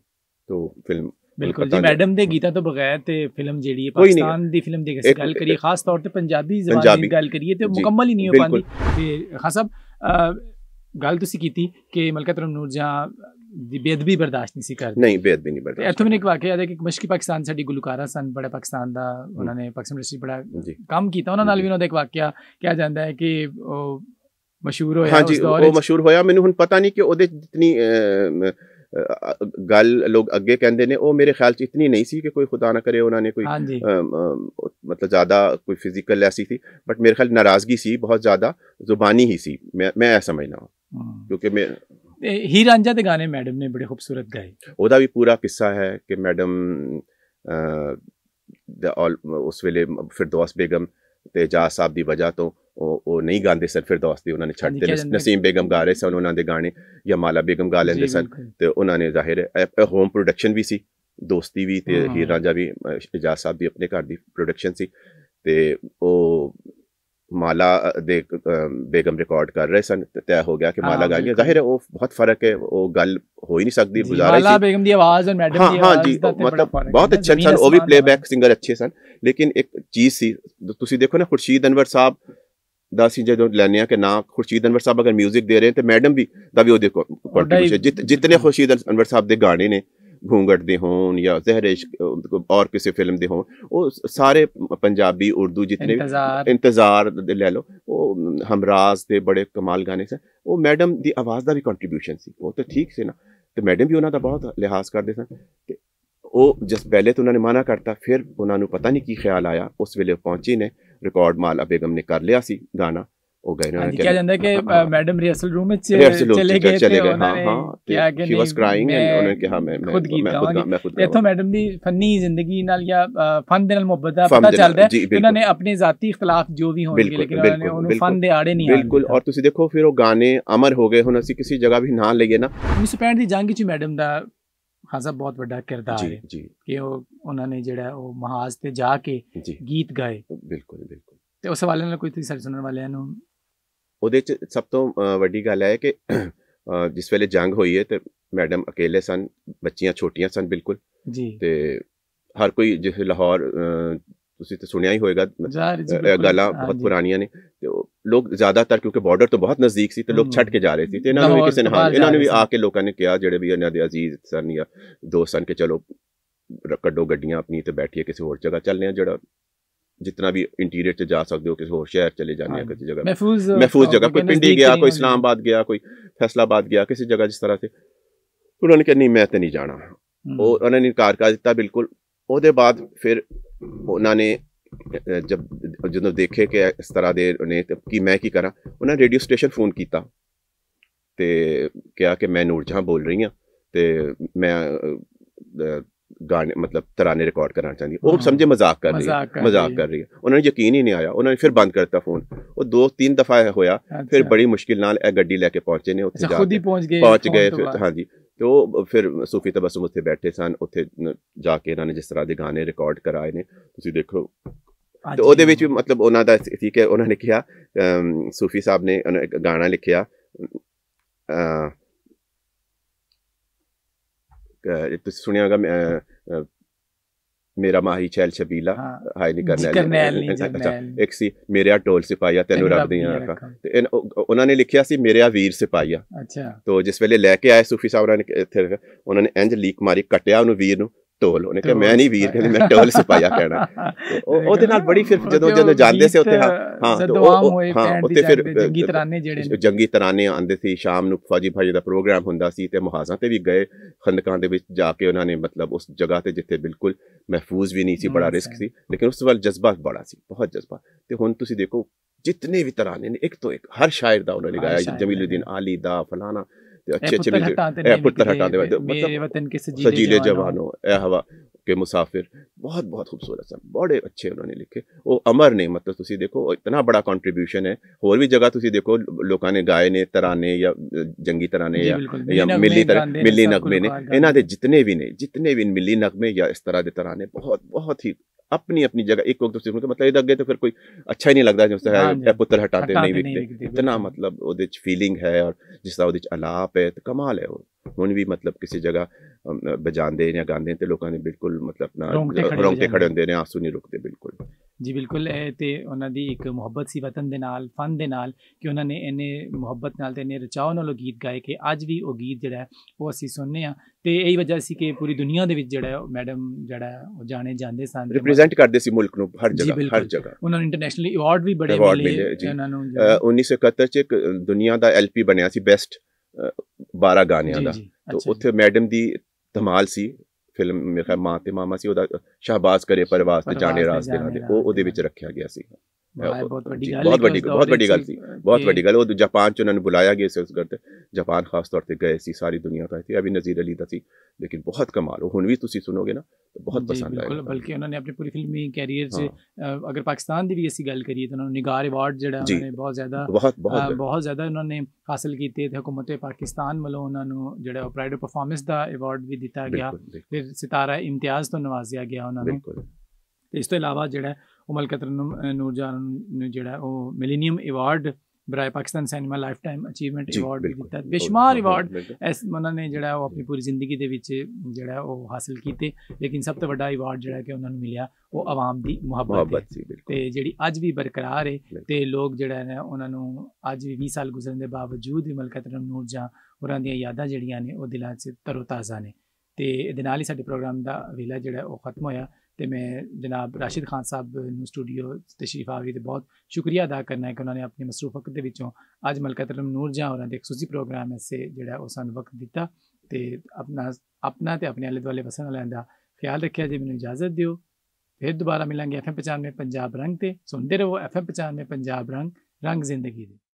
[SPEAKER 2] ਤੋਂ ਫਿਲਮ ਬਿਲਕੁਲ ਜੀ ਮੈਡਮ
[SPEAKER 1] ਦੇ ਗੀਤਾਂ ਤੋਂ ਬਗੈਰ ਤੇ ਫਿਲਮ ਜਿਹੜੀ ਹੈ ਪਾਕਿਸਤਾਨ ਦੀ ਫਿਲਮ ਦੀ ਗੱਲ ਕਰੀਏ ਖਾਸ ਤੌਰ ਤੇ ਪੰਜਾਬੀ ਜ਼ਬਾਨ ਦੀ ਗੱਲ ਕਰੀਏ ਤੇ ਮੁਕੰਮਲ ਹੀ ਨਹੀਂ ਹੋ ਪਾਉਂਦੀ ਤੇ ਖਾਸ ਸਾਹਿਬ ਗੱਲ ਤੁਸੀਂ ਕੀਤੀ ਕਿ ਮਲਕਾ ਤਰਮ ਨੂਰ ਜਾਂ ਦੀ ਬੇਅਦਬੀ ਬਰਦਾਸ਼ਤ ਨਹੀਂ ਸੀ ਕਰਦੇ
[SPEAKER 2] ਨਹੀਂ ਬੇਅਦਬੀ ਨਹੀਂ ਬਰਦਾਸ਼ਤ ਇੱਥੋਂ
[SPEAKER 1] ਮੈਨੂੰ ਇੱਕ ਵਾਕਿਆ ਹੈ ਕਿ ਮਸ਼ਕੀ ਪਾਕਿਸਤਾਨ ਸਾਡੀ ਗੁਲੂਕਾਰਾ ਸਨ ਬੜਾ ਪਾਕਿਸਤਾਨ ਦਾ ਉਹਨਾਂ ਨੇ ਪਾਕਿਸਤਾਨ ਰਸੀ ਬੜਾ ਕੰਮ ਕੀਤਾ ਉਹਨਾਂ ਨਾਲ ਵੀ ਉਹਨਾਂ ਦਾ ਇੱਕ ਵਾਕਿਆ ਕਿਹਾ ਜਾਂਦਾ ਹੈ ਕਿ ਮਸ਼ਹੂਰ ਹੋਇਆ ਉਸ ਦੌਰ ਉਹ ਮਸ਼ਹੂਰ
[SPEAKER 2] ਹੋਇਆ ਮੈਨੂੰ ਹੁਣ ਪਤਾ ਨਹੀਂ ਕਿ ਉਹਦੇ ਜਿੰਨੀ ਗੱਲ ਲੋਕ ਅੱਗੇ ਕਹਿੰਦੇ ਨੇ ਉਹ ਮੇਰੇ ਖਿਆਲ ਚ ਇਤਨੀ ਨਹੀਂ ਸੀ ਕਿ ਕੋਈ ਖੁਦਾ ਨਾ ਕਰੇ ਉਹਨਾਂ ਨੇ ਕੋਈ ਮਤਲਬ ਜ਼ਿਆਦਾ ਕੋਈ ਫਿਜ਼ੀਕਲ ਐਸੀ ਸੀ ਬਟ ਮੇਰੇ ਖਿਆਲ ਨਾਰਾਜ਼ਗੀ ਸੀ ਬਹੁਤ ਜ਼ਿਆਦਾ ਜ਼ੁਬਾਨੀ ਹੀ ਸੀ ਮੈਂ ਮੈਂ ਇਹ ਸਮਝਦਾ ਹਾਂ ਕਿਉਂਕਿ ਮੈਂ
[SPEAKER 1] ਹੀ ਰਾਂਝਾ ਦੇ ਗਾਣੇ ਮੈਡਮ ਨੇ ਬੜੇ ਖੂਬਸੂਰਤ ਗਾਏ
[SPEAKER 2] ਉਹਦਾ ਵੀ ਪੂਰਾ ਕਿੱਸਾ ਹੈ ਕਿ ਮੈਡਮ ਉਸ ਵੇਲੇ ਫਿਰਦੌਸ ਬੇਗਮ ਤੇ ਇਜਾਜ਼ ਸਾਹਿਬ ਦੀ ਵਜ੍ਹਾ ਤੋਂ ਉਹ ਉਹ ਨਹੀਂ ਗਾਉਂਦੇ ਸਨ ਫਿਰਦੌਸ ਦੀ ਉਹਨਾਂ ਨੇ ਛੱਡ ਦਿੱਤੇ ਨਸੀਮ ਬੇਗਮ ਗਾ ਰਹੇ ਸਨ ਉਹਨਾਂ ਦੇ ਗਾਣੇ ਜਾਂ ਮਾਲਾ ਬੇਗਮ ਗਾ ਲੈਂਦੇ ਸਨ ਤੇ ਉਹਨਾਂ ਨੇ ਜ਼ਾਹਿਰ ਹੈ ਹੋਮ ਪ੍ਰੋਡਕਸ਼ਨ ਵੀ ਸੀ ਦੋਸਤੀ ਵੀ ਤੇ ਹੀਰ ਰਾਜਾ ਵੀ ਇਜਾਜ਼ ਸਾਹਿਬ ਦੀ ਆਪਣੇ ਘਰ ਦੀ ਪ੍ਰੋਡਕਸ਼ਨ ਸੀ ਤੇ ਉਹ ਮਾਲਾ ਦੇ ਬੇਗਮ ਰਿਕਾਰਡ ਕਰ ਰਹੇ ਸਨ ਤੈ ਹੋ ਗਿਆ ਕਿ ਮਾਲਾ ਗਾ ਗਾਈਏ ਜ਼ਾਹਿਰ ਹੈ ਉਹ ਬਹੁਤ ਫਰਕ ਹੈ ਉਹ ਗੱਲ ਹੋ ਹੀ ਨਹੀਂ ਸਕਦੀ ਗੁਜ਼ਾਰਾ ਸੀ ਮਾਲਾ
[SPEAKER 1] ਬੇਗਮ ਦੀ ਆਵਾਜ਼ ਔਰ ਮੈਡਮ ਦੀ ਆਵਾਜ਼ ਹਾਂ ਜੀ ਮਤਲਬ ਬਹੁਤ ਅੱਛੇ ਸਨ ਉਹ ਵੀ ਪਲੇਬੈਕ
[SPEAKER 2] ਸਿੰਗਰ ਅੱਛੇ ਸਨ ਲੇਕਿਨ ਇੱਕ ਚੀਜ਼ ਸੀ ਤੁਸੀਂ ਦੇਖੋ ਨਾ ਖੁਰਸ਼ੀਦ ਅਨਵਰ ਸਾਹਿਬ ਦਾ ਅਸੀਂ ਜਦੋਂ ਲੈਨੇ ਆ ਕਿ ਨਾ ਖੁਰਸ਼ੀਦ ਅਨਵਰ ਸਾਹਿਬ ਅਗਰ 뮤직 ਦੇ ਰਹੇ ਤੇ ਮੈਡਮ ਵੀ ਦਾ ਵੀ ਉਹ ਦੇਖੋ ਕੰਟਰੀਬਿਊਸ਼ਨ ਜਿੰਨੇ ਖੁਰਸ਼ੀਦ ਅਨਵਰ ਸਾਹਿਬ ਦੇ ਗਾਣੇ ਨੇ ਘੂੰਗਟ ਦੇ ਹੋਣ ਜਾਂ ਜ਼ਹਿਰੇਸ਼ ਔਰ ਕਿਸੇ ਫਿਲਮ ਦੇ ਹੋਣ ਉਹ ਸਾਰੇ ਪੰਜਾਬੀ ਉਰਦੂ ਜਿੰਨੇ ਇੰਤਜ਼ਾਰ ਲੈ ਲਓ ਉਹ ਹਮਰਾਜ਼ ਦੇ ਬੜੇ ਕਮਾਲ ਗਾਣੇ ਸਨ ਉਹ ਮੈਡਮ ਦੀ ਆਵਾਜ਼ ਦਾ ਵੀ ਕੰਟਰੀਬਿਊਸ਼ਨ ਸੀ ਉਹ ਤਾਂ ਠੀਕ ਸੀ ਨਾ ਤੇ ਮੈਡਮ ਵੀ ਉਹਨਾਂ ਦਾ ਬਹੁਤ ਲਿਹਾਜ਼ ਕਰਦੇ ਸਨ ਤੇ ਉਹ ਜਿਸ ਪਹਿਲੇ ਤਾਂ ਉਹਨਾਂ ਨੇ ਮਾਨਾ ਕਰਤਾ ਫਿਰ ਉਹਨਾਂ ਨੂੰ ਪਤਾ ਨਹੀਂ ਕੀ ਖਿਆਲ ਆਇਆ ਉਸ ਵੇਲੇ ਪਹੁੰਚੀ ਨੇ ਰਿਕਾਰਡ ਮਾਲਾ ਅਬੇਗਮ ਨੇ ਕਰ ਲਿਆ ਸੀ ਗਾਣਾ ਉਹ ਗਏ ਨਾ ਕਿਹਾ ਜਾਂਦਾ ਕਿ
[SPEAKER 1] ਮੈਡਮ ਰਿਹਰਸਲ ਰੂਮ ਵਿੱਚ ਚਲੇ ਗਏ ਚਲੇ ਗਏ ਹਾਂ ਹਾਂ ਕਿਹਾ ਸ਼ੀ ਵਾਸ ਕ੍ਰਾਈਂਗ ਐਂਡ ਉਹਨੇ ਕਿਹਾ ਮੈਂ ਮੈਂ ਖੁਦ ਗਾਵਾਂਗੀ ਮੈਂ ਖੁਦ ਇਥੋਂ ਮੈਡਮ ਦੀ ਫਨੀ ਜ਼ਿੰਦਗੀ ਨਾਲ ਜਾਂ ਫਨ ਦੇ ਨਾਲ ਮੁਹੱਬਤ ਦਾ ਪਤਾ ਚੱਲਦਾ ਉਹਨਾਂ ਨੇ ਆਪਣੇ ਜ਼ਾਤੀ ਇਖਲਾਫ ਜੋ ਵੀ ਹੋਣਗੇ ਲੇਕਿਨ ਉਹਨਾਂ ਨੇ ਉਹਨੂੰ ਫਨ ਦੇ ਆੜੇ ਨਹੀਂ ਬਿਲਕੁਲ
[SPEAKER 2] ਔਰ ਤੁਸੀਂ ਦੇਖੋ ਫਿਰ ਉਹ ਗਾਣੇ ਅਮਰ ਹੋ ਗਏ ਹੁਣ ਅਸੀਂ ਕਿਸੇ ਜਗ੍ਹਾ ਵੀ ਨਾ ਲਈਏ ਨਾ
[SPEAKER 1] 1965 ਦੀ ਜੰਗ ਵਿੱਚ ਮੈਡਮ ਦਾ ਸਾਹਿਬ ਬਹੁਤ ਵੱਡਾ ਕਿਰਦਾਰ ਹੈ ਕਿ ਉਹ ਉਹਨਾਂ ਨੇ ਜਿਹੜਾ ਉਹ ਮਹਾਜ਼ ਤੇ ਜਾ ਕੇ
[SPEAKER 2] ਗੀਤ ਗਾਏ ਬਿਲਕੁਲ ਬਿਲਕੁਲ
[SPEAKER 1] ਤੇ ਉਸ ਹਵਾਲੇ ਨਾਲ ਕੋਈ ਤੁਸੀਂ ਸਾਰੇ ਸੁਣਨ ਵਾਲਿਆਂ ਨੂੰ
[SPEAKER 2] ਉਹਦੇ ਚ ਸਭ ਤੋਂ ਵੱਡੀ ਗੱਲ ਹੈ ਕਿ ਜਿਸ ਵੇਲੇ ਜੰਗ ਹੋਈ ਹੈ ਤੇ ਮੈਡਮ ਅਕੇਲੇ ਸਨ ਬੱਚੀਆਂ ਛੋਟੀਆਂ ਸਨ ਬਿਲਕੁਲ ਜੀ ਤੇ ਹਰ ਕੋਈ ਜਿਸ ਲਾਹੌਰ ਤੁਸੀਂ ਤੇ ਸੁਣਿਆ ਹੀ ਹੋਵੇਗਾ ਗੱਲਾਂ ਬਹੁਤ ਪੁਰਾਣੀਆਂ ਨੇ ਤੇ ਲੋਕ ਜ਼ਿਆਦਾਤਰ ਕਿਉਂਕਿ ਬਾਰਡਰ ਤੋਂ ਬਹੁਤ ਨਜ਼ਦੀਕ ਸੀ ਤੇ ਲੋਕ ਛੱਡ ਕੇ ਜਾ ਰਹੇ ਸੀ ਤੇ ਇਹਨਾਂ ਨੂੰ ਵੀ ਕਿਸੇ ਨੇ ਹਾਂ ਇਹਨਾਂ ਨੂੰ ਵੀ ਆ ਕੇ ਲੋਕਾਂ ਨੇ ਕਿਹਾ ਜਿਹੜੇ ਵੀ ਇਹਨਾਂ ਦੇ ਅਜ਼ੀਜ਼ ਸਨ ਜਾਂ ਦੋਸਤ ਸਨ ਕਿ ਚਲੋ ਕੱਢੋ ਗੱਡੀਆਂ ਆਪਣੀ ਤੇ ਬੈਠੀਏ ਕਿਸੇ ਹੋਰ ਜਗ੍ਹਾ ਚੱਲਨੇ ਆ ਜਿਹੜਾ ਜਿੰਨਾ ਵੀ ਇੰਟੀਰੀਅਰ ਤੇ ਜਾ ਸਕਦੇ ਹੋ ਕਿਸੇ ਹੋਰ ਸ਼ਹਿਰ ਚਲੇ ਜਾਣੇ ਆ ਕਿਸੇ ਜਗ੍ਹਾ ਮਹਿਫੂਜ਼ ਮਹਿਫੂਜ਼ ਜਗ੍ਹਾ ਕੋਈ ਪਿੰਡੀ ਗਿਆ ਕੋਈ ਇਸਲਾਮਾਬਾਦ ਗਿਆ ਕੋਈ ਫੈਸਲਾਬਾਦ ਗਿਆ ਕਿਸੇ ਜਗ੍ਹਾ ਜਿਸ ਤਰ੍ਹਾਂ ਤੇ ਉਹਨਾਂ ਨੇ ਕਿਹਾ ਨਹੀਂ ਮੈਂ ਤੇ ਨਹੀਂ ਜਾਣਾ ਉਹ ਉਹਨਾਂ ਨੇ ਇਨਕਾਰ ਕਰ ਦਿੱਤਾ ਬਿਲਕੁਲ ਉਹਦੇ ਬਾਅਦ ਫਿਰ ਉਹਨਾਂ ਨੇ ਜਦ ਜਦੋਂ ਦੇਖੇ ਕਿ ਇਸ ਤਰ੍ਹਾਂ ਦੇ ਨੇ ਕਿ ਮੈਂ ਕੀ ਕਰਾਂ ਉਹਨਾਂ ਰੇਡੀਓ ਸਟੇਸ਼ਨ ਫੋਨ ਕੀਤਾ ਤੇ ਕਿਹਾ ਕਿ ਮੈਂ ਨੂਰਜਹਾਂ ਬੋਲ ਰਹੀ ਹਾਂ ਤੇ ਮੈਂ ਗਾਣੇ ਮਤਲਬ ਤਰਾਨੇ ਰਿਕਾਰਡ ਕਰਨਾ ਚਾਹੁੰਦੀ ਉਹ ਸਮਝੇ ਮਜ਼ਾਕ ਕਰ ਰਹੀ ਹੈ ਮਜ਼ਾਕ ਕਰ ਰਹੀ ਹੈ ਉਹਨਾਂ ਨੂੰ ਯਕੀਨ ਹੀ ਨਹੀਂ ਆਇਆ ਉਹਨਾਂ ਨੇ ਫਿਰ ਬੰਦ ਕਰਤਾ ਫੋਨ ਉਹ ਦੋ ਤਿੰਨ ਦਫਾ ਹੋਇਆ ਫਿਰ ਬੜੀ ਮੁਸ਼ਕਿਲ ਨਾਲ ਇਹ ਗੱਡੀ ਲੈ ਕੇ ਪਹੁੰਚੇ ਨੇ ਉੱਥੇ ਜਾ ਕੇ ਪਹੁੰਚ ਗਏ ਪਹੁੰਚ ਗਏ ਹਾਂਜੀ ਤੇ ਉਹ ਫਿਰ ਸੂਫੀ ਤਬਸਮ ਉੱਥੇ ਬੈਠੇ ਸਨ ਉੱਥੇ ਜਾ ਕੇ ਇਹਨਾਂ ਨੇ ਜਿਸ ਤਰ੍ਹਾਂ ਦੇ ਗਾਣੇ ਰਿਕਾਰਡ ਕਰਾਏ ਨੇ ਤੁਸੀਂ ਦੇਖੋ ਤੇ ਉਹਦੇ ਵਿੱਚ ਮਤਲਬ ਉਹਨਾਂ ਦਾ ਠੀਕ ਹੈ ਉਹਨਾਂ ਨੇ ਕਿਹਾ ਸੂਫੀ ਸਾਹਿਬ ਨੇ ਇੱਕ ਗਾਣਾ ਲਿਖਿਆ ਅ ਤੁਸੀਂ ਸੁਣਿਆ ਹੋਗਾ ਮੇਰਾ ਮਾਹੀ ਚੈਲ ਚਬੀਲਾ ਹਾਈ ਨਹੀਂ ਕਰਨਾ ਅੱਛਾ ਇੱਕ ਸੀ ਆ ਟੋਲ ਸਿਪਾਇਆ ਤੈਨੂੰ ਰੱਬ ਦੀਆਂ ਰੱਖਾ ਤੇ ਉਹਨਾਂ ਨੇ ਲਿਖਿਆ ਸੀ ਆ ਵੀਰ ਸਿਪਾਇਆ ਅੱਛਾ ਤੋਂ ਜਿਸ ਵੇਲੇ ਲੈ ਕੇ ਆਏ ਸੂਫੀ ਸਾਹਿਬ ਨੇ ਇੱਥੇ ਉਹਨਾਂ ਨੇ ਇੰਜ ਲੀਕ ਮਾਰੀ ਕਟਿਆ ਉਹਨੂੰ ਵੀਰ ਨੂੰ ਢੋਲ ਉਹਨੇ ਕਿਹਾ ਮੈਂ ਨਹੀਂ ਵੀਰ ਕਹਿੰਦੇ ਮੈਂ ਢੋਲ ਸਿਪਾਇਆ ਕਹਿਣਾ ਉਹਦੇ ਨਾਲ ਬੜੀ ਫਿਰ ਜਦੋਂ ਜਦੋਂ ਜਾਂਦੇ ਸੀ ਉੱਥੇ ਹਾਂ ਹਾਂ ਹਾਂ ਉੱਥੇ ਫਿਰ ਜੰਗੀ ਤਰਾਨੇ ਜਿਹੜੇ ਜੰਗੀ ਤਰਾਨੇ ਆਉਂਦੇ ਸੀ ਸ਼ਾਮ ਨੂੰ ਫੌਜੀ ਭਾਜੀ ਦਾ ਪ੍ਰੋਗਰਾਮ ਹੁੰਦਾ ਸੀ ਤੇ ਮਹਾਜ਼ਾਂ ਤੇ ਵੀ ਗਏ ਖੰਦਕਾਂ ਦੇ ਵਿੱਚ ਜਾ ਕੇ ਉਹਨਾਂ ਨੇ ਮਤਲਬ ਉਸ ਜਗ੍ਹਾ ਤੇ ਜਿੱਥੇ ਬਿਲਕੁਲ ਮਹਿਫੂਜ਼ ਵੀ ਨਹੀਂ ਸੀ ਬੜਾ ਰਿਸਕ ਸੀ ਲੇਕਿਨ ਉਸ ਵੇਲੇ ਜਜ਼ਬਾ ਬੜਾ ਸੀ ਬਹੁਤ ਜਜ਼ਬਾ ਤੇ ਹੁਣ ਤੁਸੀਂ ਦੇਖੋ ਜਿੰਨੇ ਵੀ ਤਰਾਨੇ ਨੇ ਇੱਕ ਤੋਂ ਇੱਕ ਹਰ ਸ਼ਾਇਰ ਦਾ ਉਹਨਾਂ ਨੇ ਗਾਇਆ ਜਮੀਲੁਦੀਨ ਆਲੀ ਦਾ ਫਲਾਣਾ ਇਹ ਪੁੱਤਰ ਹਟਾਉਂਦੇ म्यूजिक ए ਵਤਨ ਕੇ ਸਜੀਲੇ ਸਜੀਲੇ ਜਵਾਨੋ ए ਹਵਾ ਕੇ ਮੁਸਾਫਿਰ ਬਹੁਤ ਬਹੁਤ ਖੂਬਸੂਰਤ ਸਨ ਬੜੇ ਅੱਛੇ ਉਹਨਾਂ ਨੇ ਲਿਖੇ ਉਹ ਅਮਰ ਨੇ ਮਤਲਬ ਤੁਸੀਂ ਦੇਖੋ ਇਤਨਾ ਬੜਾ ਕੰਟਰੀਬਿਊਸ਼ਨ ਹੈ ਹੋਰ ਵੀ ਜਗ੍ਹਾ ਤੁਸੀਂ ਦੇਖੋ ਲੋਕਾਂ ਨੇ ਗਾਏ ਨੇ ਤਰਾਨੇ ਜਾਂ ਜੰਗੀ ਤਰਾਨੇ ਜਾਂ ਮਿੱਲੀ ਮਿੱਲੀ ਨਗਮੇ ਨੇ ਇਹਨਾਂ ਦੇ ਜਿੰਨੇ ਵੀ ਨੇ ਜਿੰਨੇ ਵੀ ਮਿੱਲੀ ਨਗਮੇ ਜਾਂ ਇਸ ਤਰ੍ਹਾਂ ਦੇ ਤਰਾਨੇ ਬਹੁਤ ਬਹੁਤ ਹੀ अपनी अपनी जगह एक वक्त तो मतलब इधर गए तो फिर कोई अच्छा ही नहीं लगता जो हाँ है पुत्र हटाते नहीं बिकते इतना मतलब फीलिंग है और जिस तरह अलाप है तो कमाल है वो उन भी मतलब किसी जगह ਬਜਾਉਂਦੇ ਜਾਂ ਗਾਉਂਦੇ ਤੇ ਲੋਕਾਂ ਨੇ ਬਿਲਕੁਲ ਮਤਲਬ ਆਪਣਾ ਰੋਂਗਟੇ ਖੜੇ ਹੁੰਦੇ ਨੇ ਆਸੂ ਨਹੀਂ ਰੁਕਦੇ ਬਿਲਕੁਲ
[SPEAKER 1] ਜੀ ਬਿਲਕੁਲ ਤੇ ਉਹਨਾਂ ਦੀ ਇੱਕ ਮੁਹੱਬਤ ਸੀ ਵਤਨ ਦੇ ਨਾਲ ਫਨ ਦੇ ਨਾਲ ਕਿ ਉਹਨਾਂ ਨੇ ਇਹਨੇ ਮੁਹੱਬਤ ਨਾਲ ਤੇ ਇਹਨੇ ਰਚਾਉ ਨਾਲ ਗੀਤ ਗਾਏ ਕਿ ਅੱਜ ਵੀ ਉਹ ਗੀਤ ਜਿਹੜਾ ਉਹ ਅਸੀਂ ਸੁਣਨੇ ਆ ਤੇ ਇਹੀ ਵਜ੍ਹਾ ਸੀ ਕਿ ਪੂਰੀ ਦੁਨੀਆ ਦੇ ਵਿੱਚ ਜਿਹੜਾ ਮੈਡਮ ਜਿਹੜਾ ਉਹ ਜਾਣੇ ਜਾਂਦੇ ਸਨ ਰਿਪਰੈਜ਼ੈਂਟ
[SPEAKER 2] ਕਰਦੇ ਸੀ ਮੁਲਕ ਨੂੰ ਹਰ ਜਗ੍ਹਾ ਹਰ ਜਗ੍ਹਾ
[SPEAKER 1] ਉਹਨਾਂ ਨੂੰ ਇੰਟਰਨੈਸ਼ਨਲੀ ਅਵਾਰਡ ਵੀ ਬੜੇ ਮਿਲੇ ਉਹਨਾਂ ਨੂੰ
[SPEAKER 2] 1971 ਚ ਦੁਨੀਆ ਦਾ ਐਲਪੀ ਬਣਿਆ ਸੀ ਬੈਸਟ 12 ਗਾਣਿਆਂ ਦਾ ਤੇ ਉੱਥੇ ਮੈਡਮ ਦੀ ਧਮਾਲ ਸੀ ਫਿਲਮ ਮੇਰੇ ਖਿਆਲ ਮਾਂ ਤੇ ਮਾਮਾ ਸੀ ਉਹਦਾ ਸ਼ਹਬਾਜ਼ ਕਰੇ ਪਰਵਾਸ ਤੇ ਜਾਣੇ ਰਾਸਤੇ ਨਾਲ ਉਹ ਉਹਦੇ ਵਿੱਚ ਰੱਖਿਆ ਗਿਆ ਸੀ ਬਹੁਤ ਵੱਡੀ ਗੱਲ ਬਹੁਤ ਵੱਡੀ ਗੱਲ ਸੀ ਬਹੁਤ ਵੱਡੀ ਗੱਲ ਉਹ ਜਾਪਾਨ ਚ ਉਹਨਾਂ ਨੂੰ ਬੁਲਾਇਆ ਗਿਆ ਸੀ ਉਸ ਗੱਲ ਤੇ ਜਾਪਾਨ ਖਾਸ ਤੌਰ ਤੇ ਗਏ ਸੀ ਸਾਰੀ ਦੁਨੀਆ ਤੋਂ ਆਈ ਅਭੀ ਨਜ਼ੀਰ ਅਲੀ ਦਾ ਸੀ ਲੇਕਿਨ ਬਹੁਤ ਕਮਾਲ ਉਹ ਹੁਣ ਵੀ ਤੁਸੀਂ ਸੁਣੋਗੇ ਨਾ ਬਹੁਤ ਪਸੰਦ ਆਇਆ ਬਿਲਕੁਲ
[SPEAKER 1] ਬਲਕਿ ਉਹਨਾਂ ਨੇ ਆਪਣੇ ਪੂਰੀ ਫਿਲਮੀ ਕੈਰੀਅਰ 'ਚ ਅਗਰ ਪਾਕਿਸਤਾਨ ਦੀ ਵੀ ਅਸੀਂ ਗੱਲ ਕਰੀਏ ਤਾਂ ਉਹਨਾਂ ਨੇ ਨਿਗਾਰ ਅਵਾਰਡ ਜਿਹੜਾ ਉਹਨਾਂ ਨੇ ਬਹੁਤ ਜ਼ਿਆਦਾ ਬਹੁਤ ਜ਼ਿਆਦਾ ਉਹਨਾਂ ਨੇ ਹਾਸਲ ਕੀਤੇ ਤੇ ਹਕੂਮਤ ਪਾਕਿਸਤਾਨ ਵੱਲੋਂ ਉਹਨਾਂ ਨੂੰ ਜਿਹੜਾ ਪ੍ਰਾਈਡ ਆਫ ਪਰਫਾਰਮੈਂਸ ਦਾ ਅਵਾਰਡ ਵੀ ਦਿੱਤਾ ਗਿਆ ਫਿਰ ਸਿਤਾਰਾ ਇਮਤਿਆਜ਼ ਤੋਂ ਨਵਾਜ਼ਿਆ ਗਿਆ ਉਹਨਾਂ ਨੂੰ ਇਸ ਤੋਂ ਇਲਾਵਾ ਜਿਹੜਾ ਉਹ ਨੂਰ ਨੂਰਜਾਨ ਨੂੰ ਜਿਹੜਾ ਉਹ ਮਿਲੇਨੀਅਮ ਅਵਾਰਡ ਬਰਾਏ Pakistan cinema lifetime achievement award ਵੀ ਦਿੱਤਾ ਬੇਸ਼ਮਾਰ ਅਵਾਰਡ ਇਸ ਉਹਨਾਂ ਨੇ ਜਿਹੜਾ ਉਹ ਆਪਣੀ ਪੂਰੀ ਜ਼ਿੰਦਗੀ ਦੇ ਵਿੱਚ ਜਿਹੜਾ ਉਹ ਹਾਸਲ ਕੀਤੇ ਲੇਕਿਨ ਸਭ ਤੋਂ ਵੱਡਾ ਅਵਾਰਡ ਜਿਹੜਾ ਕਿ ਉਹਨਾਂ ਨੂੰ ਮਿਲਿਆ ਉਹ ਆਵਾਮ ਦੀ ਮੁਹੱਬਤ ਤੇ ਜਿਹੜੀ ਅੱਜ ਵੀ ਬਰਕਰਾਰ ਹੈ ਤੇ ਲੋਕ ਜਿਹੜਾ ਨੇ ਉਹਨਾਂ ਨੂੰ ਅੱਜ ਵੀ 20 ਸਾਲ ਗੁਜ਼ਰਨ ਦੇ ਬਾਵਜੂਦ ਵੀ ਮਲਕਤ ਨੂਰ ਜਾਂ ਉਹਨਾਂ ਦੀਆਂ ਯਾਦਾਂ ਜਿਹੜੀਆਂ ਨੇ ਉਹ ਦਿਲਾਂ 'ਚ ਤਰੋ ਤਾਜ਼ਾ ਨੇ ਤੇ ਇਹਦੇ ਨਾਲ ਹੀ ਸਾਡੇ ਪ੍ਰੋਗਰਾਮ ਦਾ ਵੇਲਾ ਜਿਹੜਾ ਉਹ ਖਤਮ ਹੋਇਆ ਤੇ ਮੈਂ ਜਨਾਬ ਰਾਸ਼ਿਦ ਖਾਨ ਸਾਹਿਬ ਨੂੰ ਸਟੂਡੀਓ ਤਸ਼ਰੀਫ ਆਵੀ ਤੇ ਬਹੁਤ ਸ਼ੁਕਰੀਆ ਅਦਾ ਕਰਨਾ ਹੈ ਕਿ ਉਹਨਾਂ ਨੇ ਆਪਣੀ ਮਸਰੂਫਤ ਦੇ ਵਿੱਚੋਂ ਅੱਜ ਮਲਕਤਰਮ ਨੂਰ ਜਾਂ ਹੋਰਾਂ ਦੇ ਇੱਕ ਖੁਸ਼ੀ ਪ੍ਰੋਗਰਾਮ ਐਸੇ ਜਿਹੜਾ ਉਹ ਸਾਨੂੰ ਵਕਤ ਦਿੱਤਾ ਤੇ ਆਪਣਾ ਆਪਣਾ ਤੇ ਆਪਣੇ ਆਲੇ ਦੁਆਲੇ ਵਸਣ ਵਾਲਿਆਂ ਦਾ ਖਿਆਲ ਰੱਖਿਆ ਜੇ ਮੈਨੂੰ ਇਜਾਜ਼ਤ ਦਿਓ ਫਿਰ ਦੁਬਾਰਾ ਮਿਲਾਂਗੇ ਐਫਐਮ 95 ਪੰਜਾਬ ਰੰਗ ਤੇ ਸੁਣਦੇ ਰਹੋ ਐਫਐਮ 95 ਪੰਜਾਬ ਰੰਗ ਰੰਗ ਜ਼ਿੰਦਗੀ ਦੇ